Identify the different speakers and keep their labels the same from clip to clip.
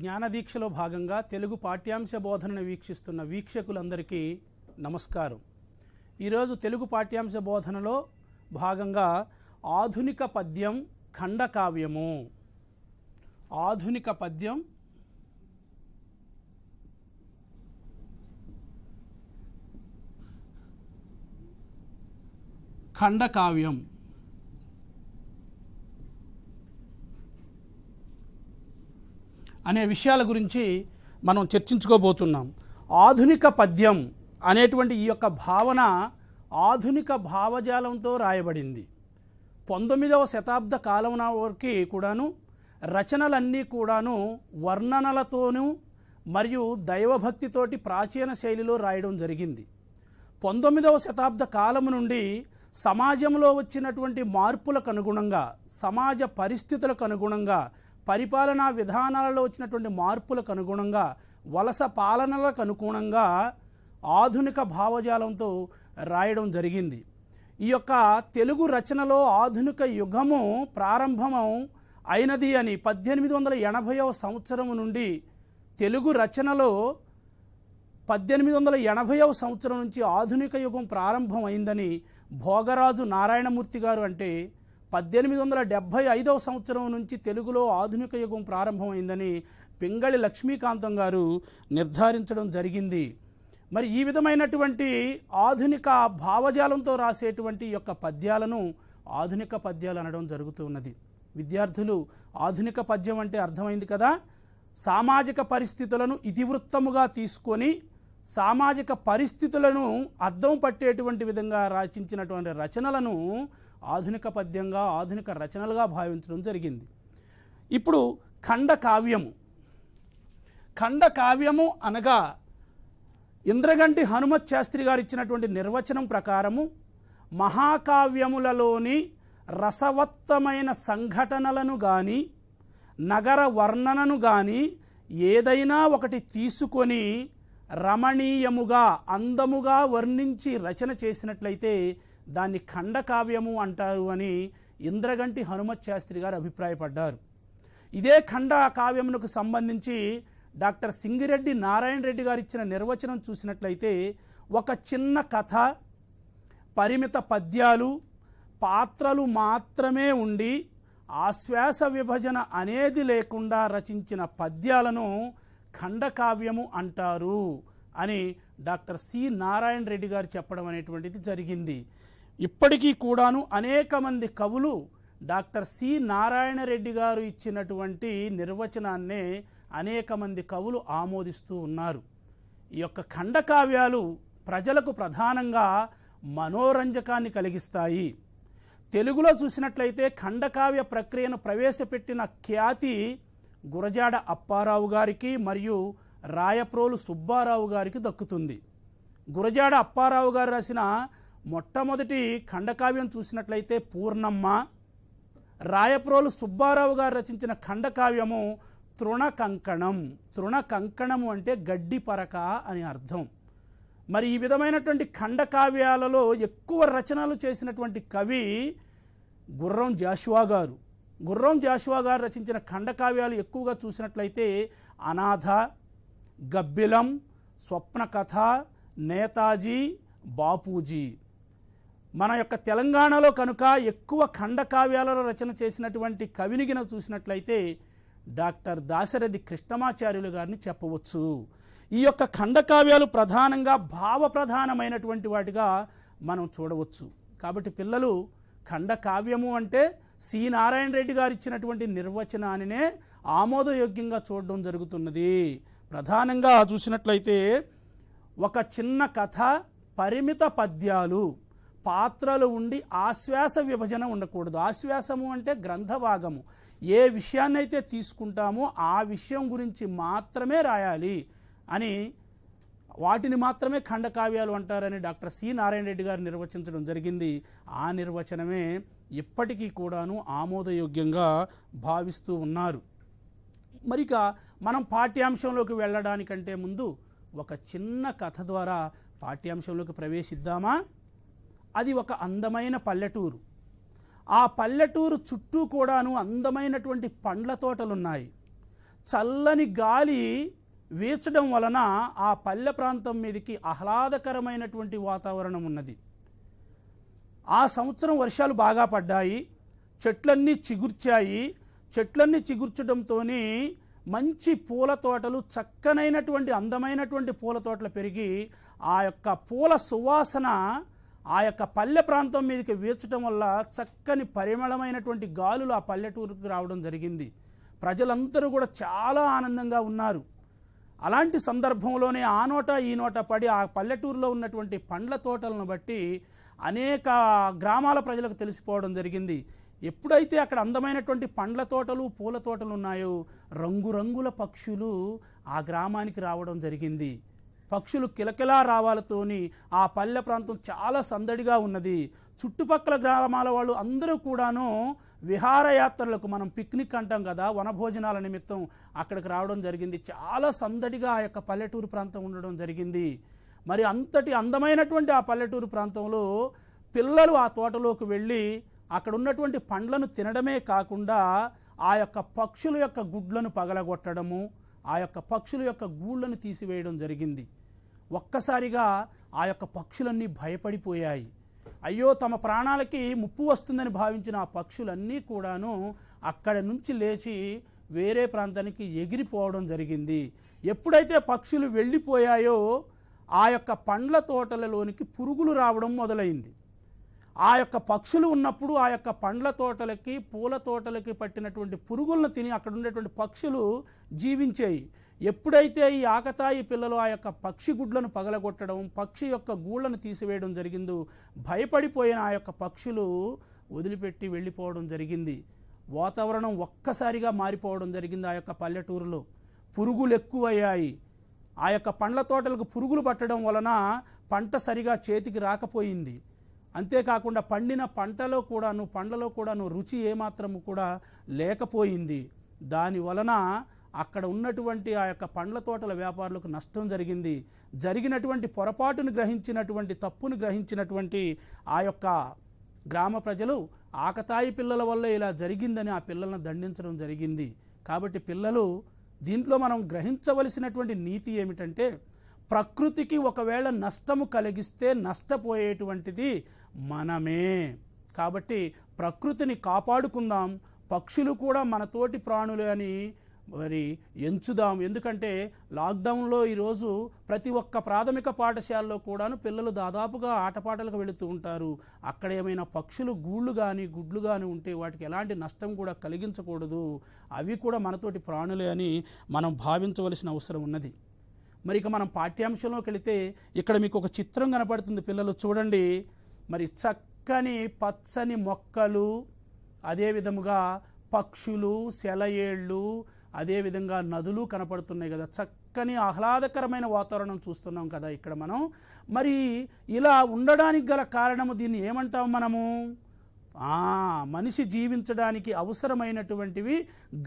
Speaker 1: జ్ఞానదీక్షలో భాగంగా తెలుగు పాఠ్యాంశ బోధనను వీక్షిస్తున్న వీక్షకులందరికీ నమస్కారం ఈరోజు తెలుగు పాఠ్యాంశ బోధనలో భాగంగా ఆధునిక పద్యం ఖండకావ్యము ఆధునిక పద్యం ఖండకావ్యం అనే విషయాల గురించి మనం చర్చించుకోబోతున్నాం ఆధునిక పద్యం అనేటువంటి ఈ యొక్క భావన ఆధునిక భావజాలంతో రాయబడింది పంతొమ్మిదవ శతాబ్ద కాలం వరకు కూడాను రచనలన్నీ కూడాను వర్ణనలతోనూ మరియు దైవభక్తితోటి ప్రాచీన శైలిలో రాయడం జరిగింది పంతొమ్మిదవ శతాబ్ద కాలం నుండి సమాజంలో వచ్చినటువంటి మార్పులకు అనుగుణంగా సమాజ పరిస్థితులకు అనుగుణంగా పరిపాలనా విధానాలలో వచ్చినటువంటి మార్పులకు అనుగుణంగా వలస పాలనలకు అనుగుణంగా ఆధునిక భావజాలంతో రాయడం జరిగింది ఈ యొక్క తెలుగు రచనలో ఆధునిక యుగము ప్రారంభం అయినది అని పద్దెనిమిది వందల ఎనభైవ సంవత్సరం నుండి తెలుగు రచనలో పద్దెనిమిది వందల ఎనభైవ సంవత్సరం నుంచి ఆధునిక యుగం ప్రారంభమైందని భోగరాజు నారాయణమూర్తి గారు అంటే పద్దెనిమిది వందల డెబ్భై ఐదవ సంవత్సరం నుంచి తెలుగులో ఆధునిక యుగం ప్రారంభమైందని పింగళి లక్ష్మీకాంతం గారు నిర్ధారించడం జరిగింది మరి ఈ విధమైనటువంటి ఆధునిక భావజాలంతో రాసేటువంటి యొక్క పద్యాలను ఆధునిక పద్యాలు అనడం జరుగుతున్నది విద్యార్థులు ఆధునిక పద్యం అంటే అర్థమైంది కదా సామాజిక పరిస్థితులను ఇతివృత్తముగా తీసుకొని సామాజిక పరిస్థితులను అర్థం పట్టేటువంటి విధంగా రచించినటువంటి రచనలను ఆధునిక పద్యంగా ఆధునిక రచనలుగా భావించడం జరిగింది ఇప్పుడు ఖండ కావ్యము ఖండ కావ్యము అనగా ఇంద్రగంటి హనుమత్ శాస్త్రి గారు ఇచ్చినటువంటి నిర్వచనం ప్రకారము మహాకావ్యములలోని రసవత్తమైన సంఘటనలను కానీ నగర వర్ణనను కానీ ఏదైనా ఒకటి తీసుకొని రమణీయముగా అందముగా వర్ణించి రచన చేసినట్లయితే దాన్ని ఖండకావ్యము అంటారు అని ఇంద్రగంటి హనుమత్ శాస్త్రి గారు అభిప్రాయపడ్డారు ఇదే ఖండ కావ్యమునకు సంబంధించి డాక్టర్ సింగిరెడ్డి నారాయణ రెడ్డి గారు ఇచ్చిన నిర్వచనం చూసినట్లయితే ఒక చిన్న కథ పరిమిత పద్యాలు పాత్రలు మాత్రమే ఉండి ఆశ్వాస విభజన అనేది లేకుండా రచించిన పద్యాలను ఖండకావ్యము అంటారు అని డాక్టర్ సి నారాయణ రెడ్డి గారు చెప్పడం అనేటువంటిది జరిగింది ఇప్పటికీ కూడాను అనేక మంది కవులు డాక్టర్ సి నారాయణ రెడ్డి గారు ఇచ్చినటువంటి నిర్వచనాన్నే అనేక మంది కవులు ఆమోదిస్తూ ఉన్నారు ఈ యొక్క ఖండకావ్యాలు ప్రజలకు ప్రధానంగా మనోరంజకాన్ని కలిగిస్తాయి తెలుగులో చూసినట్లయితే ఖండకావ్య ప్రక్రియను ప్రవేశపెట్టిన ఖ్యాతి గురజాడ అప్పారావు గారికి మరియు రాయప్రోలు సుబ్బారావు గారికి దక్కుతుంది గురజాడ అప్పారావు గారు రాసిన మొట్టమొదటి ఖండకావ్యం చూసినట్లయితే పూర్ణమ్మ రాయప్రోలు సుబ్బారావు గారు రచించిన ఖండకావ్యము తృణకంకణం తృణకంకణము అంటే గడ్డి పరక అని అర్థం మరి ఈ విధమైనటువంటి ఖండకావ్యాలలో ఎక్కువ రచనలు చేసినటువంటి కవి గుర్రం జాషువా గారు గుర్రం జాషువా గారు రచించిన ఖండకావ్యాలు ఎక్కువగా చూసినట్లయితే అనాథ గబ్బిలం స్వప్నకథ నేతాజీ బాపూజీ మన యొక్క తెలంగాణలో కనుక ఎక్కువ ఖండకావ్యాలలో రచన చేసినటువంటి కవిని గిన చూసినట్లయితే డాక్టర్ దాశరథి కృష్ణమాచార్యులు గారిని చెప్పవచ్చు ఈ యొక్క ఖండకావ్యాలు ప్రధానంగా భావప్రధానమైనటువంటి వాటిగా మనం చూడవచ్చు కాబట్టి పిల్లలు ఖండకావ్యము అంటే సి నారాయణ రెడ్డి గారు ఇచ్చినటువంటి నిర్వచనానినే ఆమోదయోగ్యంగా చూడడం జరుగుతున్నది ప్రధానంగా చూసినట్లయితే ఒక చిన్న కథ పరిమిత పద్యాలు పాత్రలు ఉండి ఆశ్వాస విభజన ఉండకూడదు ఆశ్వాసము అంటే గ్రంథభాగము ఏ విషయాన్నైతే తీసుకుంటామో ఆ విషయం గురించి మాత్రమే రాయాలి అని వాటిని మాత్రమే ఖండకావ్యాలు అంటారని డాక్టర్ సి నారాయణ రెడ్డి గారు నిర్వచించడం జరిగింది ఆ నిర్వచనమే ఇప్పటికీ కూడాను ఆమోదయోగ్యంగా భావిస్తూ ఉన్నారు మరిక మనం పాఠ్యాంశంలోకి వెళ్ళడానికంటే ముందు ఒక చిన్న కథ ద్వారా పాఠ్యాంశంలోకి ప్రవేశిద్దామా అది ఒక అందమైన పల్లెటూరు ఆ పల్లెటూరు చుట్టూ కూడాను అందమైనటువంటి పండ్ల తోటలున్నాయి చల్లని గాలి వీచడం వలన ఆ పల్లె ప్రాంతం మీదకి ఆహ్లాదకరమైనటువంటి వాతావరణం ఉన్నది ఆ సంవత్సరం వర్షాలు బాగా పడ్డాయి చెట్లన్నీ చిగుర్చాయి చెట్లన్నీ చిగుర్చడంతో మంచి పూల తోటలు చక్కనైనటువంటి అందమైనటువంటి పూల తోటలు పెరిగి ఆ యొక్క పూల సువాసన ఆ యొక్క పల్లె ప్రాంతం మీదకి వీర్చడం వల్ల చక్కని పరిమళమైనటువంటి గాలులు ఆ పల్లెటూరుకు రావడం జరిగింది ప్రజలందరూ కూడా చాలా ఆనందంగా ఉన్నారు అలాంటి సందర్భంలోనే ఆ నోట ఈ నోట పడి ఆ పల్లెటూరులో ఉన్నటువంటి పండ్ల తోటలను బట్టి అనేక గ్రామాల ప్రజలకు తెలిసిపోవడం జరిగింది ఎప్పుడైతే అక్కడ అందమైనటువంటి పండ్ల తోటలు పూల తోటలు ఉన్నాయో రంగురంగుల పక్షులు ఆ గ్రామానికి రావడం జరిగింది పక్షులు కిలకిలా రావాలతోని ఆ పల్లె ప్రాంతం చాలా సందడిగా ఉన్నది చుట్టుపక్కల గ్రామాల వాళ్ళు అందరూ కూడాను విహారయాత్రలకు మనం పిక్నిక్ అంటాం కదా వనభోజనాల నిమిత్తం అక్కడికి రావడం జరిగింది చాలా సందడిగా ఆ యొక్క పల్లెటూరు ప్రాంతం ఉండడం జరిగింది మరి అంతటి అందమైనటువంటి ఆ పల్లెటూరు ప్రాంతంలో పిల్లలు ఆ తోటలోకి వెళ్ళి అక్కడ ఉన్నటువంటి పండ్లను తినడమే కాకుండా ఆ యొక్క పక్షుల యొక్క గుడ్లను పగలగొట్టడము ఆ యొక్క పక్షుల యొక్క గూళ్ళను తీసివేయడం జరిగింది ఒక్కసారిగా ఆ యొక్క పక్షులన్నీ భయపడిపోయాయి అయ్యో తమ ప్రాణాలకి ముప్పు వస్తుందని భావించిన ఆ పక్షులన్నీ కూడాను అక్కడి నుంచి లేచి వేరే ప్రాంతానికి ఎగిరిపోవడం జరిగింది ఎప్పుడైతే పక్షులు వెళ్ళిపోయాయో ఆ యొక్క పండ్ల తోటలలోనికి పురుగులు రావడం మొదలైంది ఆ యొక్క పక్షులు ఉన్నప్పుడు ఆ యొక్క పండ్ల తోటలకి పూల తోటలకి పట్టినటువంటి పురుగులను తిని అక్కడ ఉండేటువంటి పక్షులు జీవించాయి ఎప్పుడైతే ఈ ఆకతాయి పిల్లలు ఆ యొక్క పక్షి గుడ్లను పగలగొట్టడం పక్షి యొక్క గూళ్ళను తీసివేయడం జరిగిందో భయపడిపోయిన ఆ యొక్క పక్షులు వదిలిపెట్టి వెళ్ళిపోవడం జరిగింది వాతావరణం ఒక్కసారిగా మారిపోవడం జరిగింది ఆ యొక్క పల్లెటూరులో పురుగులు ఎక్కువయ్యాయి ఆ యొక్క పండ్ల తోటలకు పురుగులు పట్టడం వలన పంట సరిగా చేతికి రాకపోయింది అంతేకాకుండా పండిన పంటలో కూడాను పండ్లలో కూడాను రుచి ఏమాత్రము కూడా లేకపోయింది దాని వలన అక్కడ ఉన్నటువంటి ఆ యొక్క పండ్ల తోటల వ్యాపారులకు నష్టం జరిగింది జరిగినటువంటి పొరపాటును గ్రహించినటువంటి తప్పును గ్రహించినటువంటి ఆ యొక్క గ్రామ ప్రజలు ఆకతాయి పిల్లల వల్ల ఇలా జరిగిందని ఆ పిల్లలను దండించడం జరిగింది కాబట్టి పిల్లలు దీంట్లో మనం గ్రహించవలసినటువంటి నీతి ఏమిటంటే ప్రకృతికి ఒకవేళ నష్టము కలిగిస్తే నష్టపోయేటువంటిది మనమే కాబట్టి ప్రకృతిని కాపాడుకుందాం పక్షులు కూడా మనతోటి ప్రాణులు అని మరి ఎంచుదాం ఎందుకంటే లాక్డౌన్లో ఈరోజు ప్రతి ఒక్క ప్రాథమిక పాఠశాలలో కూడాను పిల్లలు దాదాపుగా ఆటపాటలకు వెళుతూ ఉంటారు అక్కడ ఏమైనా పక్షులు గూళ్ళు కానీ గుడ్లు కానీ ఉంటే వాటికి ఎలాంటి నష్టం కూడా కలిగించకూడదు అవి కూడా మనతోటి ప్రాణులే అని మనం భావించవలసిన అవసరం ఉన్నది మరి ఇక మనం పాఠ్యాంశంలోకి వెళితే ఇక్కడ మీకు ఒక చిత్రం కనపడుతుంది పిల్లలు చూడండి మరి చక్కని పచ్చని మొక్కలు అదేవిధముగా పక్షులు సెలయేళ్ళు అదేవిధంగా నదులు కనపడుతున్నాయి కదా చక్కని ఆహ్లాదకరమైన వాతావరణం చూస్తున్నాం కదా ఇక్కడ మనం మరి ఇలా ఉండడానికి గల కారణము దీన్ని ఏమంటాం మనము మనిషి జీవించడానికి అవసరమైనటువంటివి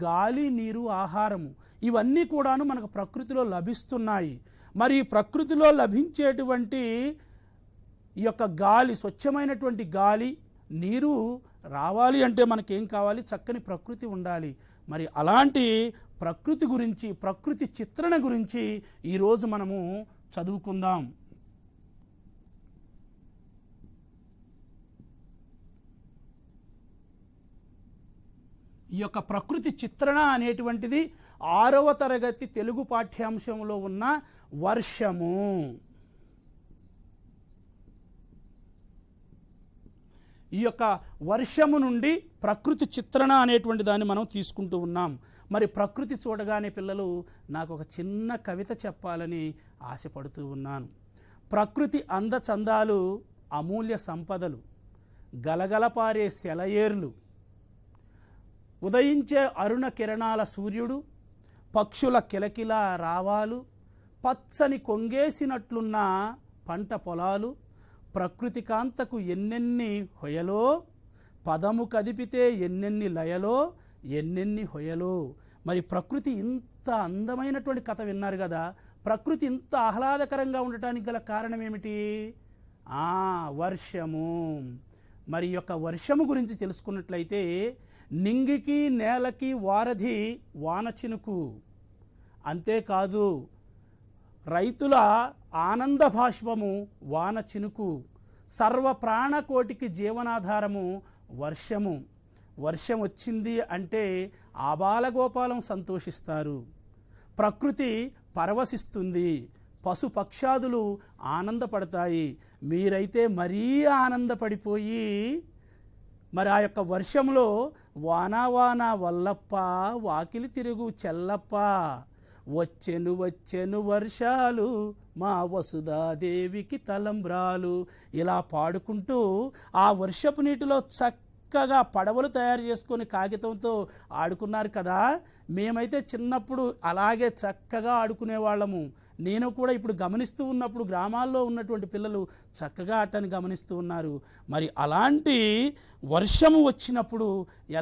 Speaker 1: గాలి నీరు ఆహారము ఇవన్నీ కూడాను మనకు ప్రకృతిలో లభిస్తున్నాయి మరి ప్రకృతిలో లభించేటువంటి ఈ యొక్క గాలి స్వచ్ఛమైనటువంటి గాలి నీరు రావాలి అంటే మనకేం కావాలి చక్కని ప్రకృతి ఉండాలి మరి అలాంటి ప్రకృతి గురించి ప్రకృతి చిత్రణ గురించి ఈరోజు మనము చదువుకుందాం ఈ యొక్క ప్రకృతి చిత్రణ అనేటువంటిది ఆరవ తరగతి తెలుగు పాఠ్యాంశంలో ఉన్న వర్షము ఈ యొక్క వర్షము నుండి ప్రకృతి చిత్రణ అనేటువంటి దాన్ని మనం తీసుకుంటూ ఉన్నాం మరి ప్రకృతి చూడగానే పిల్లలు నాకు ఒక చిన్న కవిత చెప్పాలని ఆశపడుతూ ఉన్నాను ప్రకృతి అందచందాలు అమూల్య సంపదలు గలగలపారే సెలయేర్లు ఉదయించే అరుణ కిరణాల సూర్యుడు పక్షుల కిలకిల రావాలు పచ్చని కొంగేసినట్లున్న పంట పొలాలు ప్రకృతి కాంతకు ఎన్నెన్ని హొయలో పదము కదిపితే ఎన్నెన్ని లయలో ఎన్నెన్ని హొయలు మరి ప్రకృతి ఇంత అందమైనటువంటి కథ విన్నారు కదా ప్రకృతి ఇంత ఆహ్లాదకరంగా ఉండటానికి గల కారణం ఏమిటి ఆ వర్షము మరి యొక్క వర్షము గురించి తెలుసుకున్నట్లయితే నింగికి నేలకి వారధి వానచినుకు అంతేకాదు రైతుల ఆనంద భాష్పము వాన చినుకు సర్వ ప్రాణకోటికి జీవనాధారము వర్షము వర్షం వచ్చింది అంటే ఆబాలగోపాలం సంతోషిస్తారు ప్రకృతి పరవశిస్తుంది పశుపక్షాదులు ఆనందపడతాయి మీరైతే మరీ ఆనందపడిపోయి మరి ఆ యొక్క వర్షంలో వానావాన వల్లప్ప వాకిలి తిరుగు చెల్లప్ప వచ్చెను వచ్చెను వర్షాలు మా వసుధాదేవికి తలంబ్రాలు ఇలా పాడుకుంటూ ఆ వర్షపు నీటిలో చక్క చక్కగా పడవలు తయారు చేసుకొని కాగితంతో ఆడుకున్నారు కదా మేమైతే చిన్నప్పుడు అలాగే చక్కగా ఆడుకునేవాళ్ళము నేను కూడా ఇప్పుడు గమనిస్తూ ఉన్నప్పుడు గ్రామాల్లో ఉన్నటువంటి పిల్లలు చక్కగా ఆటని గమనిస్తూ ఉన్నారు మరి అలాంటి వర్షము వచ్చినప్పుడు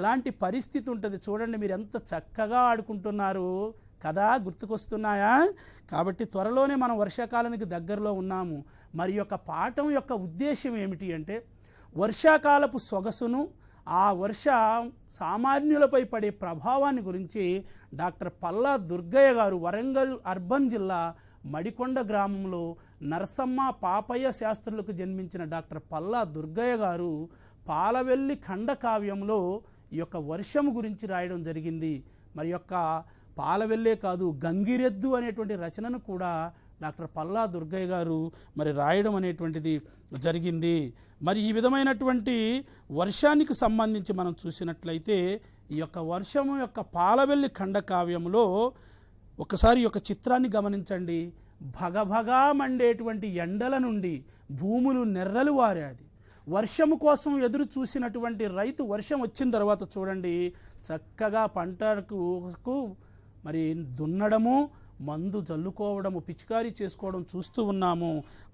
Speaker 1: ఎలాంటి పరిస్థితి ఉంటుంది చూడండి మీరు ఎంత చక్కగా ఆడుకుంటున్నారు కదా గుర్తుకొస్తున్నాయా కాబట్టి త్వరలోనే మనం వర్షాకాలానికి దగ్గరలో ఉన్నాము మరి యొక్క పాఠం యొక్క ఉద్దేశం ఏమిటి అంటే వర్షాకాలపు సొగసును ఆ వర్ష సామాన్యులపై పడే ప్రభావాన్ని గురించి డాక్టర్ పల్లా దుర్గయ్య గారు వరంగల్ అర్బన్ జిల్లా మడికొండ గ్రామంలో నరసమ్మ పాపయ్య శాస్త్రులకు జన్మించిన డాక్టర్ పల్లా దుర్గయ్య గారు పాలవెల్లి ఖండకావ్యంలో ఈ యొక్క వర్షం గురించి రాయడం జరిగింది మరి యొక్క పాలవెల్లే కాదు గంగిరెద్దు అనేటువంటి రచనను కూడా డాక్టర్ పల్లా దుర్గయ్య గారు మరి రాయడం అనేటువంటిది జరిగింది మరి ఈ విధమైనటువంటి వర్షానికి సంబంధించి మనం చూసినట్లయితే ఈ యొక్క వర్షము యొక్క పాలవెల్లి ఖండకావ్యంలో ఒకసారి యొక్క చిత్రాన్ని గమనించండి భగభగా మండేటువంటి ఎండల నుండి భూములు నెర్రలు వారాది వర్షము కోసం ఎదురు చూసినటువంటి రైతు వర్షం వచ్చిన తర్వాత చూడండి చక్కగా పంటకు మరి దున్నడము మందు జల్లుకోవడము పిచికారీ చేసుకోవడం చూస్తూ ఉన్నాము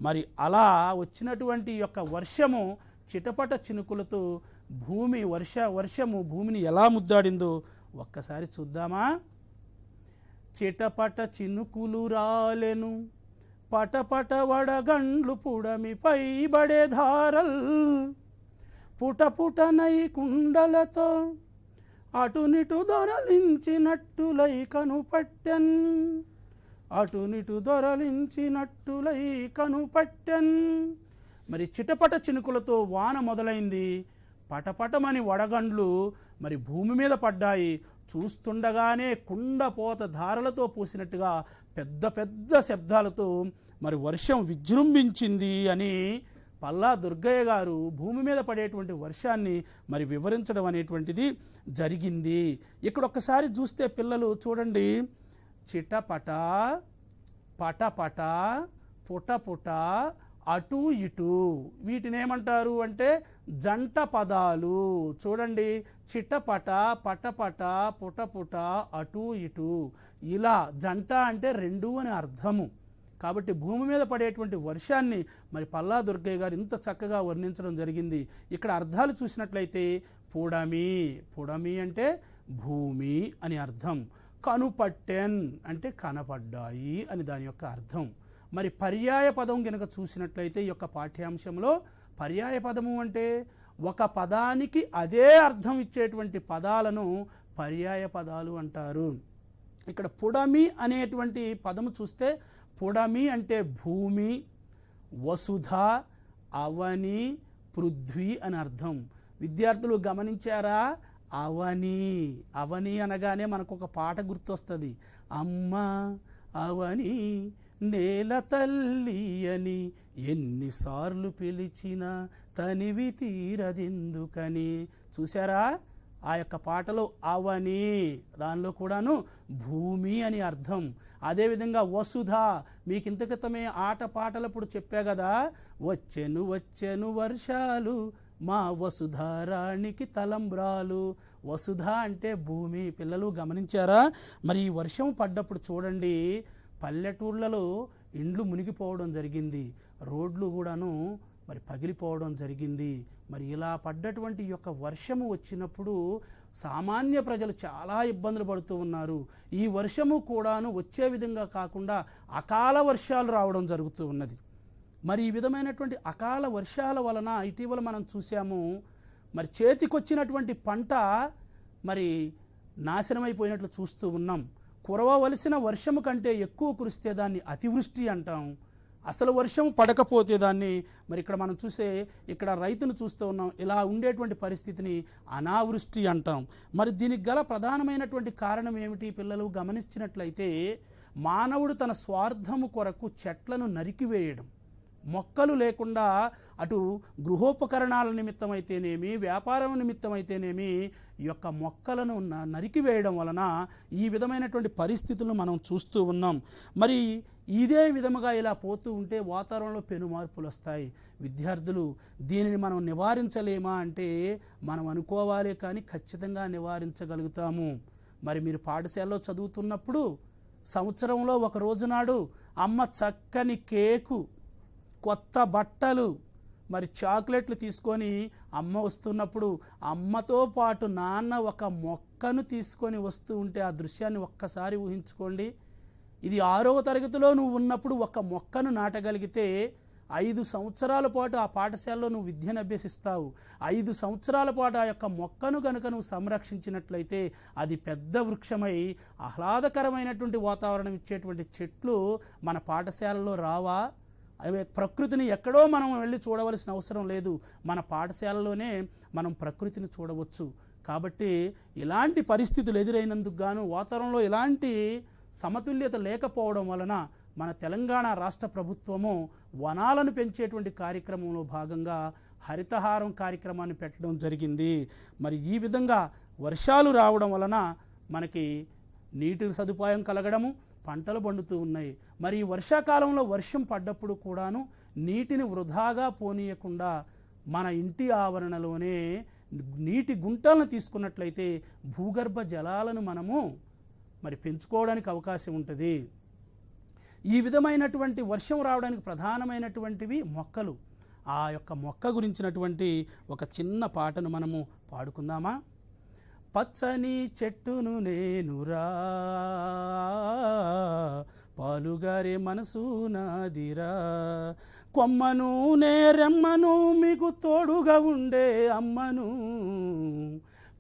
Speaker 1: మరి అలా వచ్చినటువంటి యొక్క వర్షము చిటపట చినుకులతో భూమి వర్ష వర్షము భూమిని ఎలా ముద్దాడిందో ఒక్కసారి చూద్దామా చిటపట చినుకులు రాలెను పటపట వడగండ్లు పై బడే ధారల్ పుటపుటనై కుండలతో అటునిటు దొరలించినట్టులై పట్టెన్ అటునిటు దొరలించినట్టులై కనుపట్టెన్ మరి చిటపట చినుకులతో వాన మొదలైంది పటపటమని వడగండ్లు మరి భూమి మీద పడ్డాయి చూస్తుండగానే కుండపోత ధారలతో పూసినట్టుగా పెద్ద పెద్ద శబ్దాలతో మరి వర్షం విజృంభించింది అని పల్లా దుర్గయ్య గారు భూమి మీద పడేటువంటి వర్షాన్ని మరి వివరించడం అనేటువంటిది జరిగింది ఇక్కడ ఒక్కసారి చూస్తే పిల్లలు చూడండి చిటపట పటపట పుటపుట అటు ఇటు వీటిని ఏమంటారు అంటే జంట పదాలు చూడండి చిటపట పటపట పుటపుట అటు ఇటు ఇలా జంట అంటే రెండు అని అర్థము కాబట్టి భూమి మీద పడేటువంటి వర్షాన్ని మరి పల్లా దుర్గయ్య గారు ఇంత చక్కగా వర్ణించడం జరిగింది ఇక్కడ అర్థాలు చూసినట్లయితే పుడమి పుడమి అంటే భూమి అని అర్థం కనుపట్టెన్ అంటే కనపడ్డాయి అని దాని యొక్క అర్థం మరి పర్యాయ పదం కనుక చూసినట్లయితే ఈ యొక్క పాఠ్యాంశంలో పర్యాయ పదము అంటే ఒక పదానికి అదే అర్థం ఇచ్చేటువంటి పదాలను పర్యాయ పదాలు అంటారు ఇక్కడ పుడమి అనేటువంటి పదము చూస్తే పుడమి అంటే భూమి వసుధ అవని పృథ్వీ అని అర్థం విద్యార్థులు గమనించారా అవని అవని అనగానే మనకు ఒక పాట గుర్తొస్తుంది అమ్మ అవని నేల తల్లి అని ఎన్నిసార్లు పిలిచిన తనివి తీరదెందుకని చూసారా ఆ యొక్క పాటలో అవని దానిలో కూడాను భూమి అని అర్థం అదేవిధంగా వసుధ మీకు ఇంత క్రితమే ఆట పాటలప్పుడు చెప్పా కదా వచ్చెను వచ్చెను వర్షాలు మా వసుధారానికి తలంబ్రాలు వసుధ అంటే భూమి పిల్లలు గమనించారా మరి ఈ వర్షం పడ్డప్పుడు చూడండి పల్లెటూళ్ళలో ఇండ్లు మునిగిపోవడం జరిగింది రోడ్లు కూడాను మరి పగిలిపోవడం జరిగింది మరి ఇలా పడ్డటువంటి యొక్క వర్షము వచ్చినప్పుడు సామాన్య ప్రజలు చాలా ఇబ్బందులు పడుతూ ఉన్నారు ఈ వర్షము కూడాను వచ్చే విధంగా కాకుండా అకాల వర్షాలు రావడం జరుగుతూ ఉన్నది మరి ఈ విధమైనటువంటి అకాల వర్షాల వలన ఇటీవల మనం చూసాము మరి చేతికొచ్చినటువంటి పంట మరి నాశనమైపోయినట్లు చూస్తూ ఉన్నాం కురవవలసిన వర్షము కంటే ఎక్కువ కురిస్తే దాన్ని అతివృష్టి అంటాం అసలు వర్షం పడకపోతే దాన్ని మరి ఇక్కడ మనం చూసే ఇక్కడ రైతును చూస్తూ ఉన్నాం ఇలా ఉండేటువంటి పరిస్థితిని అనావృష్టి అంటాం మరి దీనికి గల ప్రధానమైనటువంటి కారణం ఏమిటి పిల్లలు గమనించినట్లయితే మానవుడు తన స్వార్థము కొరకు చెట్లను నరికివేయడం మొక్కలు లేకుండా అటు గృహోపకరణాల నిమిత్తమైతేనేమి వ్యాపారం నిమిత్తమైతేనేమి ఈ యొక్క మొక్కలను నరికి వేయడం వలన ఈ విధమైనటువంటి పరిస్థితులను మనం చూస్తూ ఉన్నాం మరి ఇదే విధముగా ఇలా పోతూ ఉంటే వాతావరణంలో పెను మార్పులు వస్తాయి విద్యార్థులు దీనిని మనం నివారించలేమా అంటే మనం అనుకోవాలి కానీ ఖచ్చితంగా నివారించగలుగుతాము మరి మీరు పాఠశాలలో చదువుతున్నప్పుడు సంవత్సరంలో ఒక రోజునాడు అమ్మ చక్కని కేకు కొత్త బట్టలు మరి చాక్లెట్లు తీసుకొని అమ్మ వస్తున్నప్పుడు అమ్మతో పాటు నాన్న ఒక మొక్కను తీసుకొని వస్తూ ఉంటే ఆ దృశ్యాన్ని ఒక్కసారి ఊహించుకోండి ఇది ఆరవ తరగతిలో నువ్వు ఉన్నప్పుడు ఒక మొక్కను నాటగలిగితే ఐదు సంవత్సరాల పాటు ఆ పాఠశాలలో నువ్వు విద్యను అభ్యసిస్తావు ఐదు సంవత్సరాల పాటు ఆ యొక్క మొక్కను కనుక నువ్వు సంరక్షించినట్లయితే అది పెద్ద వృక్షమై ఆహ్లాదకరమైనటువంటి వాతావరణం ఇచ్చేటువంటి చెట్లు మన పాఠశాలలో రావా అదే ప్రకృతిని ఎక్కడో మనం వెళ్ళి చూడవలసిన అవసరం లేదు మన పాఠశాలలోనే మనం ప్రకృతిని చూడవచ్చు కాబట్టి ఇలాంటి పరిస్థితులు ఎదురైనందుకు గాను వాతావరణంలో ఇలాంటి సమతుల్యత లేకపోవడం వలన మన తెలంగాణ రాష్ట్ర ప్రభుత్వము వనాలను పెంచేటువంటి కార్యక్రమంలో భాగంగా హరితహారం కార్యక్రమాన్ని పెట్టడం జరిగింది మరి ఈ విధంగా వర్షాలు రావడం వలన మనకి నీటి సదుపాయం కలగడము పంటలు పండుతూ ఉన్నాయి మరి వర్షాకాలంలో వర్షం పడ్డప్పుడు కూడాను నీటిని వృధాగా పోనీయకుండా మన ఇంటి ఆవరణలోనే నీటి గుంటలను తీసుకున్నట్లయితే భూగర్భ జలాలను మనము మరి పెంచుకోవడానికి అవకాశం ఉంటుంది ఈ విధమైనటువంటి వర్షం రావడానికి ప్రధానమైనటువంటివి మొక్కలు ఆ యొక్క మొక్క గురించినటువంటి ఒక చిన్న పాటను మనము పాడుకుందామా పచ్చని చెట్టును నేనురా పాలుగారే మనసు నాదిరా కొమ్మను నే రెమ్మను మీకు తోడుగా ఉండే అమ్మను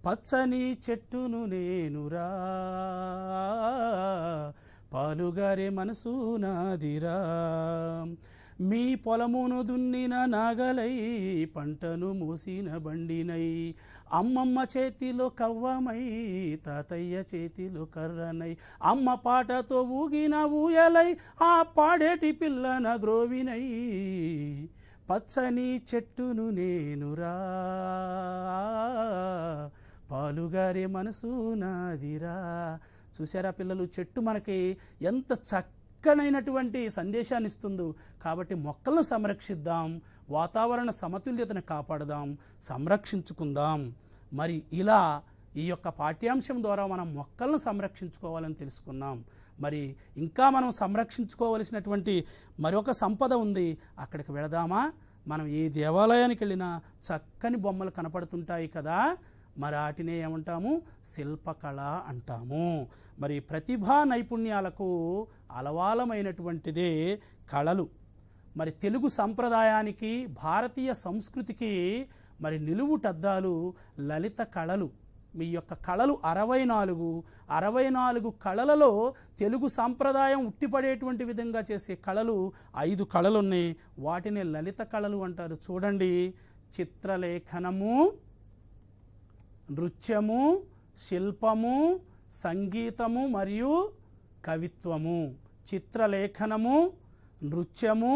Speaker 1: పచ్చని చెట్టును నేనురా పాలుగారే మనసు నాదిరా మీ పొలమును దున్నిన నాగలై పంటను మూసిన బండినై అమ్మమ్మ చేతిలో కవ్వమై తాతయ్య చేతిలో కర్రనై అమ్మ పాటతో ఊగిన ఊయలై ఆ పాడేటి పిల్లన గ్రోవినై పచ్చని చెట్టును నేనురా పాలుగారే మనసు నాదిరా చూసారా పిల్లలు చెట్టు మనకి ఎంత చక్కనైనటువంటి సందేశాన్ని ఇస్తుందో కాబట్టి మొక్కలను సంరక్షిద్దాం వాతావరణ సమతుల్యతను కాపాడదాం సంరక్షించుకుందాం మరి ఇలా ఈ యొక్క పాఠ్యాంశం ద్వారా మనం మొక్కలను సంరక్షించుకోవాలని తెలుసుకున్నాం మరి ఇంకా మనం సంరక్షించుకోవలసినటువంటి మరొక సంపద ఉంది అక్కడికి వెళదామా మనం ఏ దేవాలయానికి వెళ్ళినా చక్కని బొమ్మలు కనపడుతుంటాయి కదా మరి వాటినే ఏమంటాము శిల్పకళ అంటాము మరి ప్రతిభా నైపుణ్యాలకు అలవాలమైనటువంటిదే కళలు మరి తెలుగు సంప్రదాయానికి భారతీయ సంస్కృతికి మరి నిలువుటద్దాలు లలిత కళలు మీ యొక్క కళలు అరవై నాలుగు అరవై నాలుగు కళలలో తెలుగు సాంప్రదాయం ఉట్టిపడేటువంటి విధంగా చేసే కళలు ఐదు కళలు ఉన్నాయి వాటిని లలిత కళలు అంటారు చూడండి చిత్రలేఖనము నృత్యము శిల్పము సంగీతము మరియు కవిత్వము చిత్రలేఖనము నృత్యము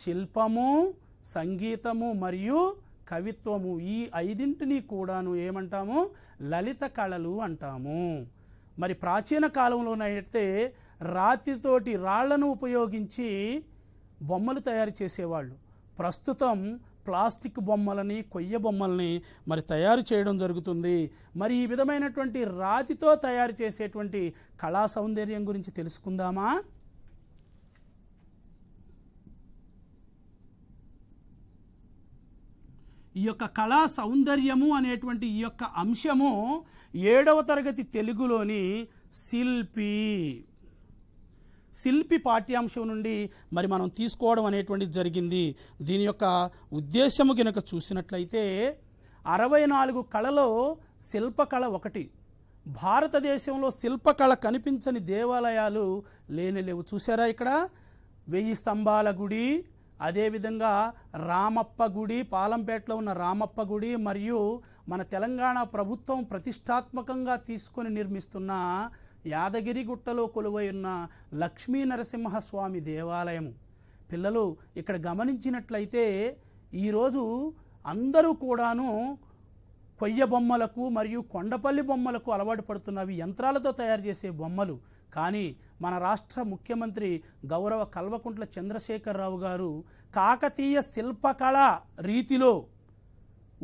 Speaker 1: శిల్పము సంగీతము మరియు కవిత్వము ఈ ఐదింటిని కూడాను ఏమంటాము లలిత కళలు అంటాము మరి ప్రాచీన కాలంలోనైతే రాతితోటి రాళ్లను ఉపయోగించి బొమ్మలు తయారు చేసేవాళ్ళు ప్రస్తుతం ప్లాస్టిక్ బొమ్మలని కొయ్య బొమ్మల్ని మరి తయారు చేయడం జరుగుతుంది మరి ఈ విధమైనటువంటి రాతితో తయారు చేసేటువంటి కళా సౌందర్యం గురించి తెలుసుకుందామా ఈ యొక్క కళా సౌందర్యము అనేటువంటి ఈ యొక్క అంశము ఏడవ తరగతి తెలుగులోని శిల్పి శిల్పి పాఠ్యాంశం నుండి మరి మనం తీసుకోవడం అనేటువంటిది జరిగింది దీని యొక్క ఉద్దేశము కనుక చూసినట్లయితే అరవై నాలుగు కళలో శిల్పకళ ఒకటి భారతదేశంలో శిల్పకళ కనిపించని దేవాలయాలు లేని లేవు చూసారా ఇక్కడ వెయ్యి స్తంభాల గుడి అదేవిధంగా రామప్ప గుడి పాలంపేటలో ఉన్న రామప్ప గుడి మరియు మన తెలంగాణ ప్రభుత్వం ప్రతిష్టాత్మకంగా తీసుకొని నిర్మిస్తున్న యాదగిరి గుట్టలో కొలువై ఉన్న లక్ష్మీ నరసింహస్వామి దేవాలయము పిల్లలు ఇక్కడ గమనించినట్లయితే ఈరోజు అందరూ కూడాను కొయ్య బొమ్మలకు మరియు కొండపల్లి బొమ్మలకు అలవాటు పడుతున్నవి యంత్రాలతో తయారు చేసే బొమ్మలు కానీ మన రాష్ట్ర ముఖ్యమంత్రి గౌరవ కల్వకుంట్ల చంద్రశేఖరరావు గారు కాకతీయ శిల్పకళ రీతిలో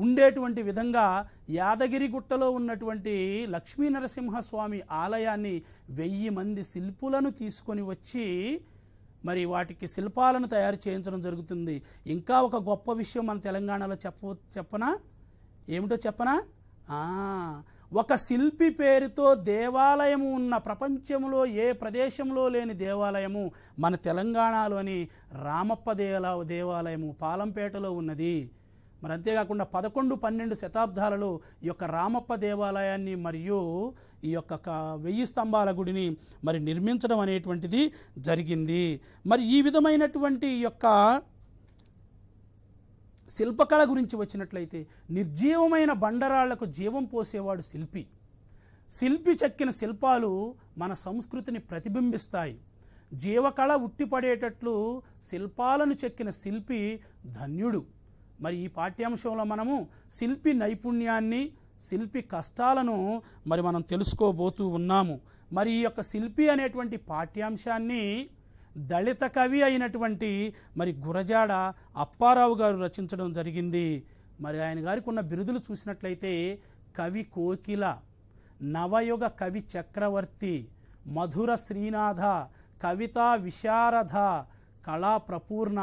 Speaker 1: ఉండేటువంటి విధంగా యాదగిరిగుట్టలో ఉన్నటువంటి నరసింహస్వామి ఆలయాన్ని వెయ్యి మంది శిల్పులను తీసుకొని వచ్చి మరి వాటికి శిల్పాలను తయారు చేయించడం జరుగుతుంది ఇంకా ఒక గొప్ప విషయం మన తెలంగాణలో చెప్ప చెప్పనా ఏమిటో చెప్పనా ఒక శిల్పి పేరుతో దేవాలయము ఉన్న ప్రపంచంలో ఏ ప్రదేశంలో లేని దేవాలయము మన తెలంగాణలోని రామప్ప దేవాల దేవాలయము పాలంపేటలో ఉన్నది మరి అంతేకాకుండా పదకొండు పన్నెండు శతాబ్దాలలో ఈ యొక్క రామప్ప దేవాలయాన్ని మరియు ఈ యొక్క వెయ్యి స్తంభాల గుడిని మరి నిర్మించడం అనేటువంటిది జరిగింది మరి ఈ విధమైనటువంటి యొక్క శిల్పకళ గురించి వచ్చినట్లయితే నిర్జీవమైన బండరాళ్లకు జీవం పోసేవాడు శిల్పి శిల్పి చెక్కిన శిల్పాలు మన సంస్కృతిని ప్రతిబింబిస్తాయి జీవకళ ఉట్టిపడేటట్లు శిల్పాలను చెక్కిన శిల్పి ధన్యుడు మరి ఈ పాఠ్యాంశంలో మనము శిల్పి నైపుణ్యాన్ని శిల్పి కష్టాలను మరి మనం తెలుసుకోబోతూ ఉన్నాము మరి ఈ యొక్క శిల్పి అనేటువంటి పాఠ్యాంశాన్ని దళిత కవి అయినటువంటి మరి గురజాడ అప్పారావు గారు రచించడం జరిగింది మరి ఆయన గారికి ఉన్న బిరుదులు చూసినట్లయితే కవి కోకిల నవయుగ కవి చక్రవర్తి మధుర శ్రీనాథ కవిత విశారథ కళా ప్రపూర్ణ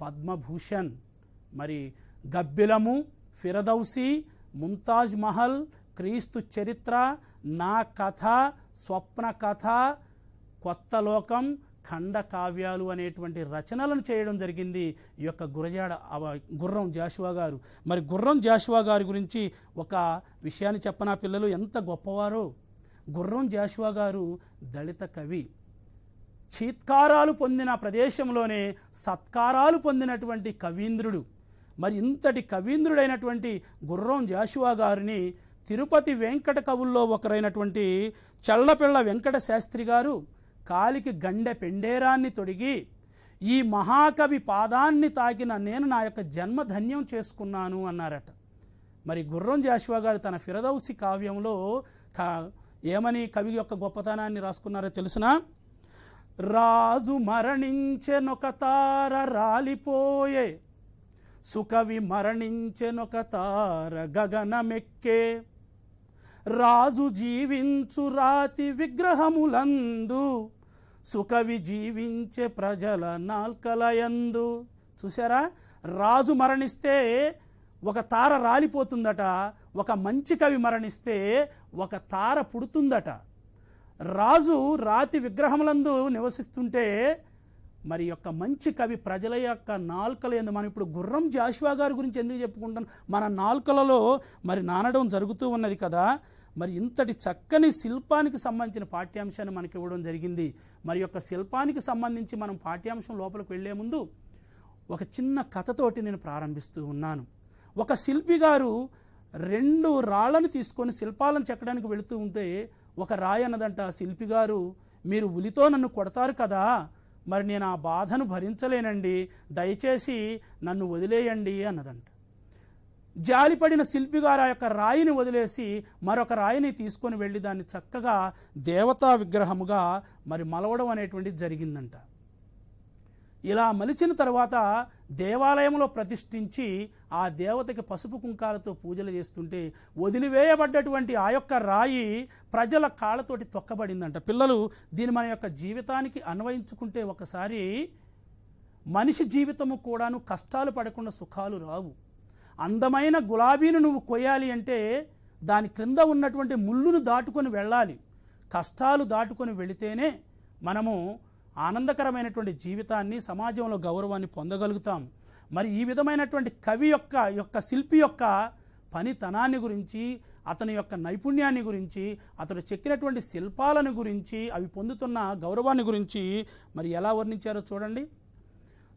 Speaker 1: పద్మభూషణ్ మరి గబ్బిలము ఫిరదౌసి ముంతాజ్ మహల్ క్రీస్తు చరిత్ర నా కథ స్వప్న కథ కొత్త లోకం ఖండ కావ్యాలు అనేటువంటి రచనలను చేయడం జరిగింది ఈ యొక్క గురజాడ గుర్రం జాషువా గారు మరి గుర్రం జాషువా గారి గురించి ఒక విషయాన్ని చెప్పన పిల్లలు ఎంత గొప్పవారో గుర్రం జాషువా గారు దళిత కవి చీత్కారాలు పొందిన ప్రదేశంలోనే సత్కారాలు పొందినటువంటి కవీంద్రుడు మరి ఇంతటి కవీంద్రుడైనటువంటి గుర్రం జాషువా గారిని తిరుపతి వెంకట కవుల్లో ఒకరైనటువంటి చల్లపిళ్ళ వెంకట శాస్త్రి గారు కాలికి గండె పెండేరాన్ని తొడిగి ఈ మహాకవి పాదాన్ని తాకిన నేను నా యొక్క జన్మ ధన్యం చేసుకున్నాను అన్నారట మరి గుర్రం జాషువా గారు తన ఫిరదౌసి కావ్యంలో ఏమని కవి యొక్క గొప్పతనాన్ని రాసుకున్నారో తెలుసునా రాజు మరణించెనొక తార రాలిపోయే సుకవి మరణించెనొక తార గగనమెక్కే రాజు జీవించు రాతి విగ్రహములందు సుకవి జీవించే ప్రజల నాల్కలయందు చూసారా రాజు మరణిస్తే ఒక తార రాలిపోతుందట ఒక మంచి కవి మరణిస్తే ఒక తార పుడుతుందట రాజు రాతి విగ్రహములందు నివసిస్తుంటే మరి యొక్క మంచి కవి ప్రజల యొక్క నాల్కల ఎందు మనం ఇప్పుడు గుర్రం జాషువా గారి గురించి ఎందుకు చెప్పుకుంటాం మన నాల్కలలో మరి నానడం జరుగుతూ ఉన్నది కదా మరి ఇంతటి చక్కని శిల్పానికి సంబంధించిన పాఠ్యాంశాన్ని మనకి ఇవ్వడం జరిగింది మరి యొక్క శిల్పానికి సంబంధించి మనం పాఠ్యాంశం లోపలికి వెళ్లే ముందు ఒక చిన్న కథతోటి నేను ప్రారంభిస్తూ ఉన్నాను ఒక శిల్పి గారు రెండు రాళ్ళను తీసుకొని శిల్పాలను చెక్కడానికి వెళుతూ ఉంటే ఒక రాయి అన్నదంట శిల్పి గారు మీరు ఉలితో నన్ను కొడతారు కదా మరి నేను ఆ బాధను భరించలేనండి దయచేసి నన్ను వదిలేయండి అన్నదంట జాలిపడిన శిల్పిగారు ఆ యొక్క రాయిని వదిలేసి మరొక రాయిని తీసుకొని వెళ్ళి దాన్ని చక్కగా దేవతా విగ్రహముగా మరి మలవడం అనేటువంటిది జరిగిందంట ఇలా మలిచిన తర్వాత దేవాలయంలో ప్రతిష్ఠించి ఆ దేవతకి పసుపు కుంకాలతో పూజలు చేస్తుంటే వదిలివేయబడ్డటువంటి ఆ యొక్క రాయి ప్రజల కాళ్ళతోటి తొక్కబడిందంట పిల్లలు దీని మన యొక్క జీవితానికి అన్వయించుకుంటే ఒకసారి మనిషి జీవితము కూడాను కష్టాలు పడకుండా సుఖాలు రావు అందమైన గులాబీని నువ్వు కొయ్యాలి అంటే దాని క్రింద ఉన్నటువంటి ముళ్ళును దాటుకొని వెళ్ళాలి కష్టాలు దాటుకొని వెళితేనే మనము ఆనందకరమైనటువంటి జీవితాన్ని సమాజంలో గౌరవాన్ని పొందగలుగుతాం మరి ఈ విధమైనటువంటి కవి యొక్క యొక్క శిల్పి యొక్క పనితనాన్ని గురించి అతని యొక్క నైపుణ్యాన్ని గురించి అతడు చెక్కినటువంటి శిల్పాలను గురించి అవి పొందుతున్న గౌరవాన్ని గురించి మరి ఎలా వర్ణించారో చూడండి